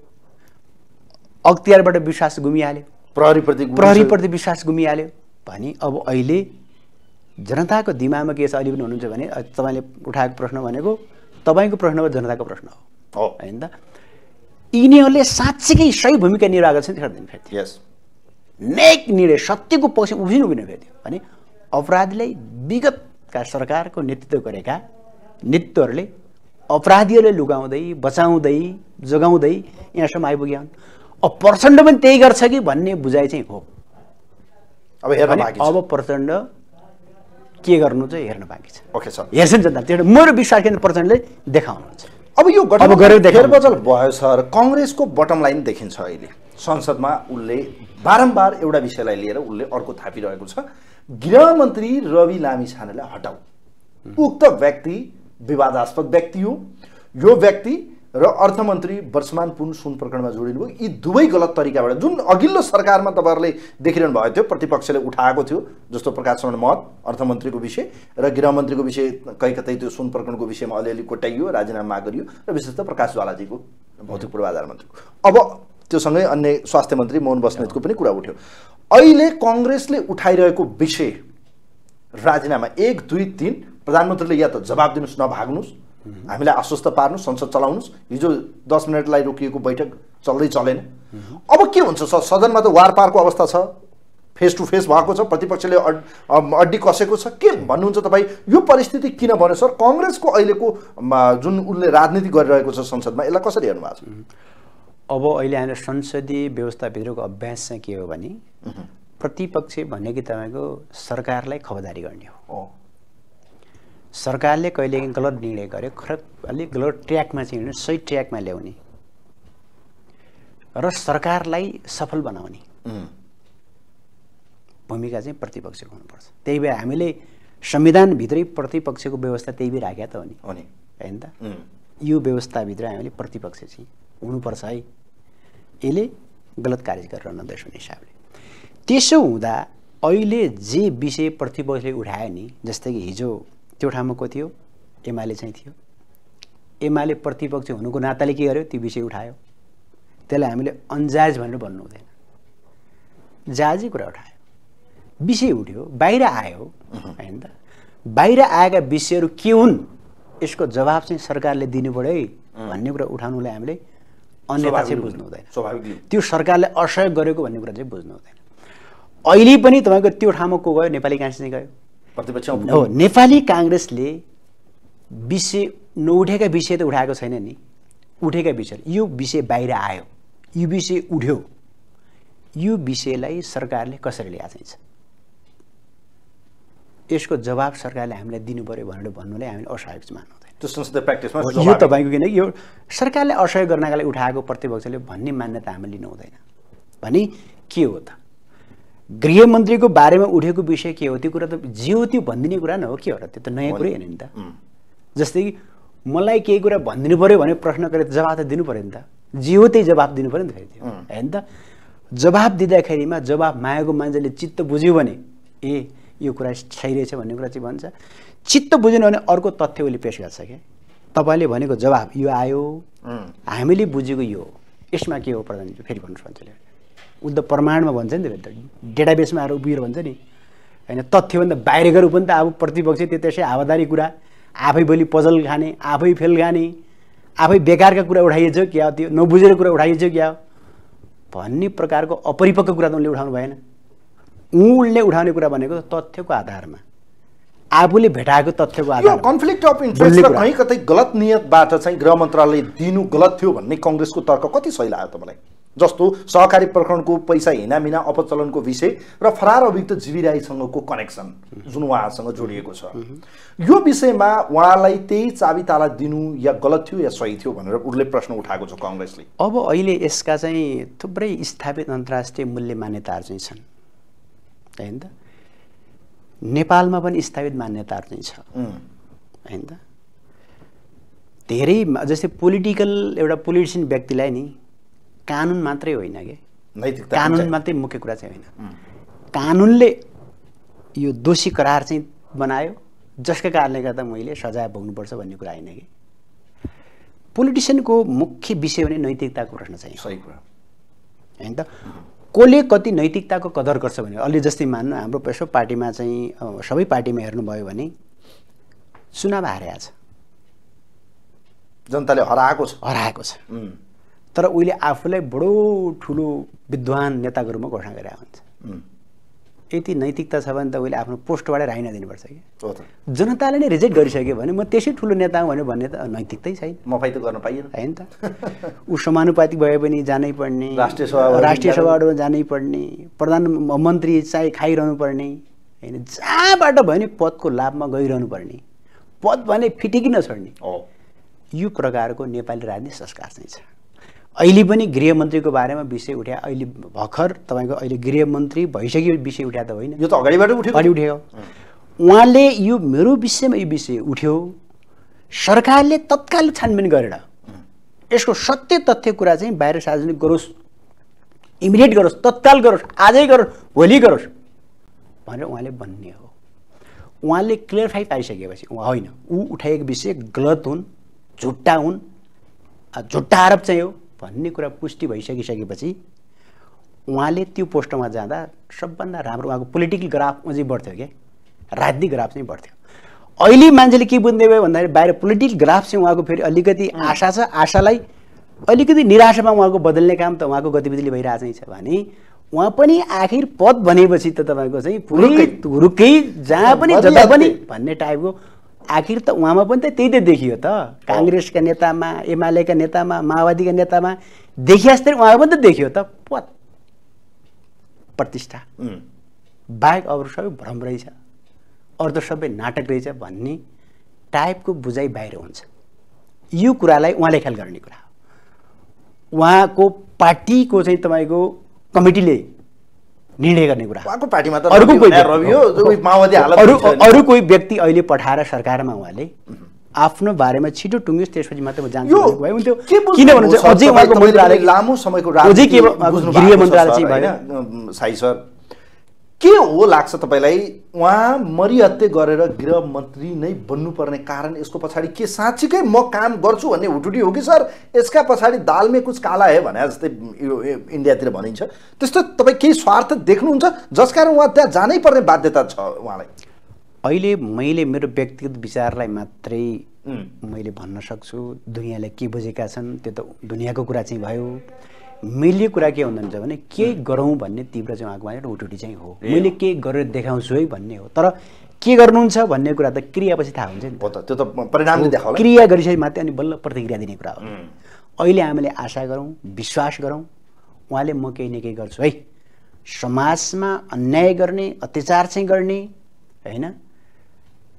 अख्तियारबाट विश्वास गुमिहाल्यो प्रहरीप्रति प्रहरीप्रति विश्वास गुमिहाल्यो भने अब अहिले जनताको दिमागमा के छ अहिले पनि हुनुहुन्छ भने तपाईँले उठाएको प्रश्न भनेको तपाईँको प्रश्न हो जनताको प्रश्न हो Oh. होइन त यिनीहरूले साँच्चीकै सही भूमिका निर्वाह गर्छन् त्यसरी दिन फेर्थ्यो यस नेक निर्णय सत्यको पक्ष उभिनु उभिनु फेर्थ्यो भने अपराधीलाई विगतका सरकारको नेतृत्व गरेका नेतृत्वहरूले अपराधीहरूले लुगाउँदै बचाउँदै जोगाउँदै यहाँसम्म आइपुगे हुन् अब प्रचण्ड पनि त्यही गर्छ कि भन्ने बुझाइ चाहिँ हो अब हेर्न अब प्रचण्ड के गर्नु चाहिँ हेर्न बाँकी छ ओके सर हेर्छन् जनता मेरो विश्वास केन्द्र प्रचण्डले देखाउनुहुन्छ अब यो फेरबदल भयो सर कङ्ग्रेसको बटम लाइन देखिन्छ अहिले संसदमा उसले बारम्बार एउटा विषयलाई लिएर उसले अर्को थापिरहेको छ गृहमन्त्री रवि लामी छानेलाई हटाऊ उक्त व्यक्ति विवादास्पद व्यक्ति हो यो व्यक्ति र अर्थमन्त्री वर्षमान पुन सुन प्रकरणमा जोडिनुभयो यी दुवै गलत तरिकाबाट जुन अघिल्लो सरकारमा तपाईँहरूले देखिरहनु भएको थियो प्रतिपक्षले उठाएको थियो जस्तो प्रकाश शरण महत अर्थमन्त्रीको विषय र गृहमन्त्रीको विषय कहीँ कतै त्यो सुन प्रकरणको विषयमा अलिअलि कोट्याइयो राजीनामा गरियो र विशेष त प्रकाश ज्वालाजीको भौतिक पूर्वाधार मन्त्रीको अब त्योसँगै अन्य स्वास्थ्य मन्त्री मोहन बस्नेतको पनि कुरा उठ्यो अहिले कङ्ग्रेसले उठाइरहेको विषय राजीनामा एक दुई तिन प्रधानमन्त्रीले या त जवाब दिनुहोस् नभाग्नुहोस् हामीलाई आश्वस्त पार्नु संसद चलाउनुहोस् हिजो दस मिनटलाई रोकिएको बैठक चल्दै चलेन अब के हुन्छ सर सदनमा त वार पारको अवस्था छ फेस टु फेस भएको छ प्रतिपक्षले अड्डी कसेको छ के भन्नुहुन्छ तपाईँ यो परिस्थिति किन भन्यो सर कङ्ग्रेसको अहिलेको जुन उसले राजनीति गरिरहेको छ संसदमा यसलाई कसरी हेर्नु भएको छ अब अहिले हाम्रो संसदीय व्यवस्थाभित्रको अभ्यास चाहिँ के हो भने प्रतिपक्ष भनेको तपाईँको सरकारलाई खबरदारी गर्ने हो सरकारले कहिले गलत निर्णय गर्यो खरक अलिक गलत ट्र्याकमा चाहिँ हिँड्ने सही ट्र्याकमा ल्याउने र सरकारलाई सफल बनाउने भूमिका चाहिँ प्रतिपक्षको हुनुपर्छ त्यही भएर हामीले संविधानभित्रै प्रतिपक्षको व्यवस्था त्यही भएर राखेका त हो नि होइन त यो व्यवस्थाभित्र हामीले प्रतिपक्ष चाहिँ हुनुपर्छ है यसले गलत कार्य गरेर नदेश हुने हिसाबले त्यसो हुँदा अहिले जे विषय प्रतिपक्षले उठायो नि जस्तै कि हिजो त्यो ठाउँमा को थियो एमाले चाहिँ थियो एमाले प्रतिपक्ष हुनुको नाताले के गर्यो त्यो विषय उठायो त्यसलाई हामीले अन्जाज भनेर भन्नु हुँदैन जाजी कुरा उठायो विषय उठ्यो बाहिर आयो होइन त बाहिर आएका विषयहरू के हुन् यसको जवाब चाहिँ सरकारले दिनु पऱ्यो है भन्ने कुरा उठाउनुलाई हामीले अन्यथा चाहिँ बुझ्नु हुँदैन त्यो सरकारले असहयोग गरेको भन्ने कुरा चाहिँ बुझ्नु हुँदैन अहिले पनि तपाईँको त्यो ठाउँमा को गयो नेपाली काँसी गयो हो नेपाली काङ्ग्रेसले विषय नउठेका विषय त उठाएको छैन नि उठेका विषय यो विषय बाहिर आयो यो विषय उठ्यो यो विषयलाई सरकारले कसरी ल्याएको चाहिन्छ यसको जवाब सरकारले हामीलाई दिनु पऱ्यो भनेर भन्नुलाई हामीले असहयोग चाहिँ मान्नु त्यो प्र्याक्टिसमा यो तपाईँको किनकि यो सरकारले असहयोग गर्नका लागि उठाएको प्रतिपक्षले भन्ने मान्यता हामीले लिनु हुँदैन भने के हो त गृहमन्त्रीको बारेमा उठेको विषय के हो त्यो कुरा त जिउ त्यो भनिदिने कुरा न हो के हो र त्यो त नयाँ कुरै होइन नि त जस्तै कि मलाई केही कुरा भनिदिनु पऱ्यो भने प्रश्न गरेर जवाब त दिनु पऱ्यो नि त जिउ त्यही जवाब दिनु पऱ्यो नि त फेरि त्यो होइन त जवाब दिँदाखेरिमा जवाब मागेको मान्छेले चित्त बुझ्यो भने ए यो कुरा सही रहेछ भन्ने कुरा चाहिँ भन्छ चित्त बुझेन भने अर्को तथ्य उसले पेस गर्छ क्या तपाईँले भनेको जवाब यो आयो हामीले बुझेको यो हो यसमा के हो प्रधानजी फेरि भन्नु सक्छ उसले त प्रमाणमा भन्छ नि त डेटाबेसमा आएर उभिएर भन्छ नि होइन तथ्यभन्दा बाहिर गएर पनि त अब प्रतिपक्ष त्यो त्यसै हावादारी कुरा आफै भोलि पजल खाने आफै फेल खाने आफै बेकारका कुरा उठाइएछ क्या त्यो नबुझेर कुरा उठाइएछ क्या भन्ने प्रकारको अपरिपक्व कुरा त उनले उठाउनु भएन उनले उठाउने कुरा भनेको तथ्यको आधारमा आफूले भेटाएको तथ्यको आधार कन्फ्लिक्ट अफ इन्ट्रेस्ट कहीँ कतै गलत नियतबाट चाहिँ गृह मन्त्रालय दिनु गलत थियो भन्ने कङ्ग्रेसको तर्क कति सही लाग्यो तपाईँलाई जस्तो सहकारी प्रकरणको पैसा हिनामिना अपचलनको विषय र फरार अभियुक्त जीवी राईसँगको कनेक्सन जुन उहाँसँग जोडिएको छ यो विषयमा उहाँलाई त्यही चाबी ताला दिनु या गलत थियो या सही थियो भनेर उसले प्रश्न उठाएको छ कङ्ग्रेसले अब अहिले यसका चाहिँ थुप्रै स्थापित अन्तर्राष्ट्रिय मूल्य मान्यताहरू चाहिँ छन् होइन त नेपालमा पनि स्थापित मान्यताहरू चाहिँ छ होइन त धेरै जस्तै पोलिटिकल एउटा पोलिटिसियन व्यक्तिलाई नि कानुन मात्रै होइन कि कानुन मात्रै मुख्य कुरा चाहिँ होइन कानुनले यो दोषी करार चाहिँ बनायो जसका कारणले गर्दा मैले सजाय भोग्नुपर्छ भन्ने कुरा होइन कि पोलिटिसियनको मुख्य विषय भने नैतिकताको प्रश्न चाहिँ सही कुरा होइन त कसले कति नैतिकताको कदर गर्छ भने अलि जस्तै मान्नु हाम्रो यसो पार्टीमा चाहिँ सबै पार्टीमा हेर्नुभयो भने चुनाव हारेको छ जनताले हराएको छ हराएको छ तर उहिले आफूलाई बडो ठुलो विद्वान नेताको रूपमा घोषणा गरेर हुन्छ यति नैतिकता छ भने त उहिले आफ्नो पोस्टबाट राइन दिनुपर्छ कि जनताले नै रिजेक्ट गरिसक्यो भने म त्यसै ठुलो नेता हुँ भन्यो भन्ने त नैतिकतै छैन मफाइ त गर्न पाइएन होइन त <laughs> ऊ समानुपातिक भए पनि जानै पर्ने राष्ट्रिय सभा राष्ट्रिय सभाबाट जानै पर्ने प्रधानमन्त्री चाहिँ खाइरहनु पर्ने होइन जहाँबाट भयो भने पदको लाभमा गइरहनु पर्ने पद भने फिटिकि नछोड्ने यो प्रकारको नेपाली राजनीति संस्कार चाहिँ छ अहिले पनि गृहमन्त्रीको बारेमा विषय उठ्या अहिले भर्खर तपाईँको अहिले गृहमन्त्री भइसक्यो विषय उठ्या त होइन यो त अगाडिबाट उठ्यो अगाडि उठ्यो उहाँले यो मेरो विषयमा यो विषय उठ्यो सरकारले तत्काल छानबिन गरेर यसको सत्य तथ्य कुरा चाहिँ बाहिर सार्वजनिक गरोस् इमिडिएट गरोस् तत्काल गरोस् आजै गरोस् भोलि गरोस् भनेर उहाँले भन्ने हो उहाँले क्लियरफाई पारिसकेपछि उहाँ होइन ऊ उठाएको विषय गलत हुन् झुट्टा हुन् झुट्टा आरोप चाहिँ हो भन्ने कुरा पुष्टि भइसकिसकेपछि उहाँले त्यो पोस्टमा जाँदा सबभन्दा राम्रो उहाँको पोलिटिकल ग्राफ अझै बढ्थ्यो क्या राजनीतिक ग्राफ चाहिँ बढ्थ्यो अहिले मान्छेले के बुझ्दै भयो भन्दाखेरि बाहिर पोलिटिकल ग्राफ चाहिँ उहाँको फेरि अलिकति आशा छ आशालाई अलिकति निराशामा उहाँको बदल्ने काम त उहाँको गतिविधिले भइरहेको छ भने उहाँ पनि आखिर पद भनेपछि त तपाईँको चाहिँ पुरै रुकै जहाँ पनि जता पनि भन्ने टाइपको आखिर त उहाँमा पनि त त्यही त देखियो त काङ्ग्रेसका नेतामा एमालेका नेतामा माओवादीका नेतामा देखिया जस्तै उहाँमा पनि त देखियो त पद प्रतिष्ठा बाहेक अरू सबै भ्रम रहेछ अरू त सबै नाटक रहेछ भन्ने टाइपको बुझाइ बाहिर हुन्छ यो कुरालाई उहाँले ख्याल गर्ने कुरा हो उहाँको पार्टीको चाहिँ तपाईँको कमिटीले निर्णय गर्ने कुरा अरू कोही कोही व्यक्ति अहिले पठाएर सरकारमा उहाँले आफ्नो बारेमा छिटो टुङ्गियोस् त्यसपछि मात्रै म जान्छु किन भन्नुहुन्छ अझै उहाँको लामो समयको गृह मन्त्रालय चाहिँ भएन साई सर के हो लाग्छ तपाईँलाई उहाँ मरिहत्ते गरेर गृहमन्त्री नै बन्नुपर्ने कारण यसको पछाडि के साँच्चीकै म काम गर्छु भन्ने हुटुटी हो कि सर यसका पछाडि दालमे कुछ काला है भने जस्तै यो इन्डियातिर भनिन्छ त्यस्तो तपाईँ केही स्वार्थ देख्नुहुन्छ जसकारण उहाँ त्यहाँ जानै पर्ने बाध्यता छ उहाँलाई अहिले मैले मेरो व्यक्तिगत विचारलाई मात्रै मैले भन्न सक्छु दुनियाँले के बुझेका छन् त्यो त दुनियाँको कुरा चाहिँ भयो मैले कुरा के हुँदैन भने के गरौँ भन्ने तीव्र चाहिँ उहाँको एउटा उटुटी चाहिँ हो मैले के गरेर देखाउँछु है भन्ने हो तर के गर्नुहुन्छ भन्ने कुरा त क्रियापछि थाहा हुन्छ नि त त्यो त परिणामले क्रिया गरिसके मात्रै अनि बल्ल प्रतिक्रिया दिने कुरा हो अहिले हामीले आशा गरौँ विश्वास गरौँ उहाँले म केही न केही गर्छु है समाजमा अन्याय गर्ने अत्याचार चाहिँ गर्ने होइन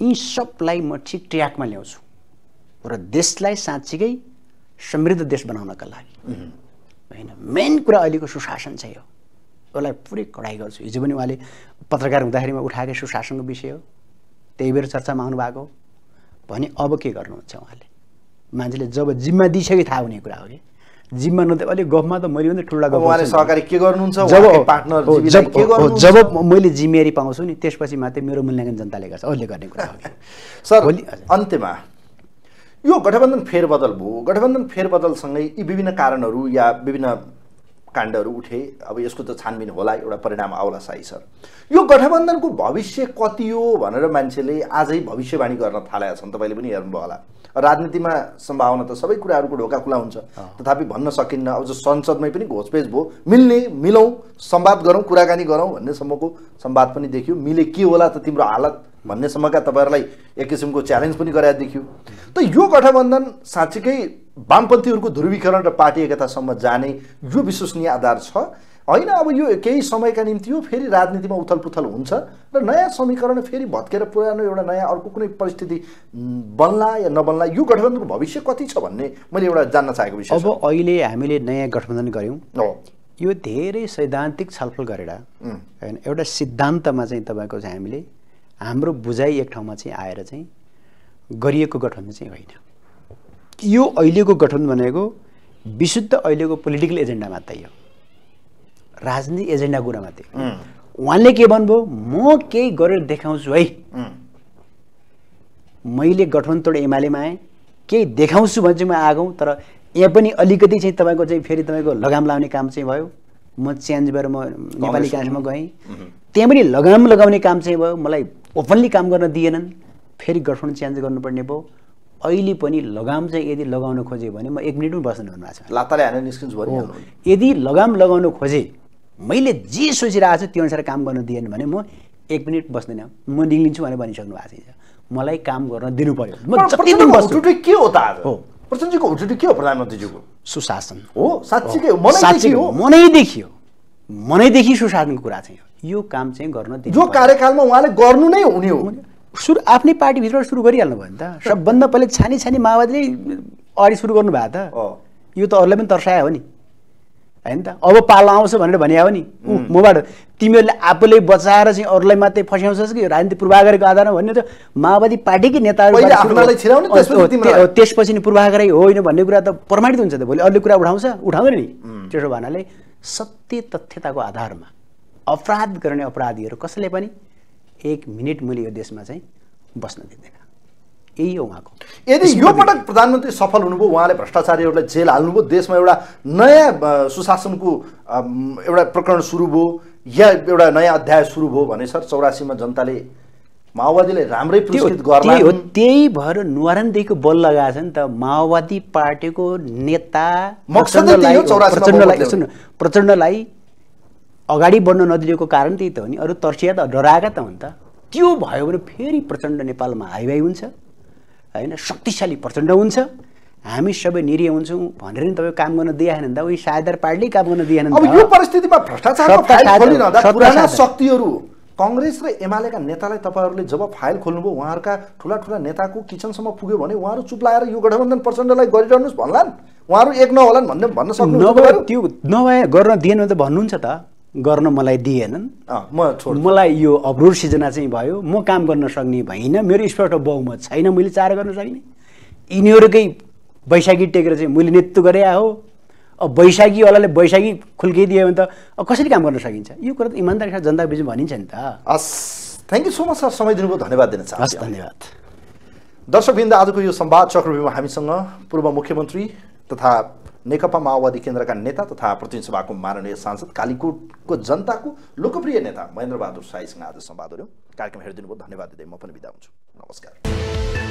यी सबलाई म ठिक ट्र्याकमा ल्याउँछु र देशलाई साँच्चीकै समृद्ध देश बनाउनका लागि होइन मेन कुरा अहिलेको सुशासन चाहिँ हो उसलाई पुरै कडाइ गर्छु हिजो पनि उहाँले पत्रकार हुँदाखेरिमा उठाएकै सुशासनको विषय हो त्यही बेर चर्चामा आउनुभएको भने अब के गर्नुहुन्छ उहाँले मान्छेले जब जिम्मा दिइसके थाहा हुने कुरा हो कि जिम्मा नदे अलिक गफमा त मैले पनि ठुल्ला गफ सहकारी के गर्नुहुन्छ जब पार्टनर जब मैले जिम्मेवारी पाउँछु नि त्यसपछि मात्रै मेरो मूल्याङ्कन जनताले गर्छ उसले गर्ने कुरा हो कि <laughs> सर अन्त्यमा यो गठबन्धन फेरबदल भयो गठबन्धन फेरबदलसँगै यी विभिन्न कारणहरू या विभिन्न काण्डहरू उठे अब यसको त छानबिन होला एउटा परिणाम आउला साई सर यो गठबन्धनको भविष्य कति हो भनेर मान्छेले आजै भविष्यवाणी गर्न थालेका छन् तपाईँले पनि हेर्नुभयो होला राजनीतिमा सम्भावना त सबै कुराहरूको ढोका खुला हुन्छ तथापि भन्न सकिन्न अब जो संसदमै पनि घोचपेच भयो मिल्ने मिलौँ संवाद गरौँ कुराकानी गरौँ भन्नेसम्मको सम्मको सम्वाद पनि देखियो मिले के होला त तिम्रो हालत भन्नेसम्मका तपाईँहरूलाई एक किसिमको च्यालेन्ज पनि गराए देखियो त यो गठबन्धन साँच्चीकै वामपन्थीहरूको ध्रुवीकरण र पार्टी एकतासम्म जाने यो विश्वसनीय आधार छ होइन अब यो केही समयका निम्ति हो फेरि राजनीतिमा उथलपुथल हुन्छ र नयाँ समीकरण फेरि भत्केर पुरानो एउटा नयाँ अर्को कुनै परिस्थिति बन्ला या नबन्ला यो गठबन्धनको भविष्य कति छ भन्ने मैले एउटा जान्न चाहेको विषय अब अहिले हामीले नयाँ गठबन्धन गऱ्यौँ यो धेरै सैद्धान्तिक छलफल गरेर होइन एउटा सिद्धान्तमा चाहिँ तपाईँको चाहिँ हामीले हाम्रो बुझाइ एक ठाउँमा चाहिँ आएर चाहिँ गरिएको गठन चाहिँ होइन यो अहिलेको गठन भनेको विशुद्ध अहिलेको पोलिटिकल एजेन्डा मात्रै हो राजनीतिक एजेन्डा कुरा मात्रै उहाँले के भन्नुभयो म केही गरेर देखाउँछु है मैले गठबन्धन एमालेमा आएँ केही देखाउँछु भने चाहिँ म आगौँ तर यहाँ पनि अलिकति चाहिँ तपाईँको चाहिँ फेरि तपाईँको लगाम लाउने काम चाहिँ भयो म चेन्ज भएर म नेपाली काङ्ग्रेसमा गएँ त्यहाँ पनि लगाम लगाउने काम चाहिँ भयो मलाई ओपनली काम गर्न दिएनन् फेरि गठबन्धन चेन्ज गर्नुपर्ने भयो अहिले पनि लगाम चाहिँ यदि लगाउन खोजेँ भने म एक मिनट पनि बस्नु भएको छ लाताले हालेर निस्किन्छु भने यदि लगाम लगाउन खोजेँ मैले जे सोचिरहेको छु त्यो अनुसार काम गर्न दिएन भने म एक मिनट बस्दैन म निक्लिन्छु भनेर भनिसक्नु भएको छ मलाई काम गर्न दिनु पर्यो म जति दिन बस्छु के हो त हो प्रचण्डजीको हुटुटी के हो प्रधानमन्त्रीजीको सुशासन हो साँच्चीकै हो मनै देखियो मनैदेखि सुशासनको कुरा चाहिँ यो काम चाहिँ गर्न जो कार्यकालमा उहाँले गर्नु नै हुने हो सुरु आफ्नै पार्टीभित्र सुरु गरिहाल्नु भयो नि त सबभन्दा पहिले छानी छानी माओवादीले अगाडि सुरु गर्नुभएको त यो त अरूलाई पनि तर्सायो हो नि होइन त अब पालो आउँछ भनेर भने हो नि मबाट तिमीहरूले आफूले बचाएर चाहिँ अरूलाई मात्रै फस्याउँछस् कि राजनीति पूर्वाग्रहको आधारमा भन्ने त माओवादी पार्टीकै नेताहरू त्यसपछि नि पूर्वाग्रही होइन भन्ने कुरा त प्रमाणित हुन्छ त भोलि अरूले कुरा उठाउँछ उठाउँदैन नि त्यसो भन्नाले सत्य तथ्यताको आधारमा अपराध गर्ने अपराधीहरू कसैले पनि एक मिनट मैले यो देशमा चाहिँ बस्न दिँदैन यही हो उहाँको यदि यो पटक प्रधानमन्त्री सफल हुनुभयो उहाँले भ्रष्टाचारीहरूलाई जेल हाल्नुभयो देशमा एउटा नयाँ सुशासनको एउटा प्रकरण सुरु भयो या एउटा नयाँ अध्याय सुरु भयो भने सर चौरासीमा जनताले माओवादीले राम्रै पुरस्कृत गर्ने हो त्यही भएर नुहारनदेखिको बल लगाएछ नि त माओवादी पार्टीको नेता प्रचण्डलाई सुन्नु प्रचण्डलाई अगाडि बढ्न नदिएको कारण त्यही त हो नि अरू तर्सिया त डराएका त हुन् त त्यो भयो भने फेरि प्रचण्ड नेपालमा हाइवाई हुन्छ होइन शक्तिशाली प्रचण्ड हुन्छ हामी सबै निरीह हुन्छौँ भनेर नि तपाईँ काम गर्न दिएन नि त उही सायदार पार्टीले काम गर्न दिएन भ्रष्टाचार शक्तिहरू कङ्ग्रेस र एमालेका नेतालाई तपाईँहरूले जब फाइल खोल्नुभयो उहाँहरूका ठुला ठुला नेताको किचनसम्म पुग्यो भने उहाँहरू चुप लाएर यो गठबन्धन प्रचण्डलाई गरिरहनुहोस् भन्लान् उहाँहरू एक नहोलान् भन्ने भन्न सक्नु नभए त्यो नभए गर्न दिएन भने त भन्नुहुन्छ त गर्न मलाई दिएनन् म मलाई यो अवरोध सिर्जना चाहिँ भयो म काम गर्न सक्ने भइनँ मेरो स्पष्ट बहुमत छैन मैले चार गर्न सक्ने यिनीहरूकै वैशाखी टेकेर चाहिँ मैले नेतृत्व गरे हो अब वैशाखीवालाले वैशाखी खुल्किदियो भने त कसरी काम गर्न सकिन्छ यो कुरा त साथ जनताको बिचमा भनिन्छ नि त हस् thank you so much sir समय दिनुभयो धन्यवाद दिन चाहन्छु हस् धन्यवाद दर्शकवृन्द आजको यो संवाद चक्रव्यूमा हामीसँग पूर्व मुख्यमन्त्री तथा नेकपा माओवादी केन्द्रका नेता तथा प्रतिनिधि सभाको माननीय सांसद कालीकोटको जनताको लोकप्रिय नेता महेन्द्र बहादुर साईसँग आज सम्वाद गऱ्यौँ कार्यक्रम हेरिदिनुभयो धन्यवाद दिँदै म पनि बिदा हुन्छु नमस्कार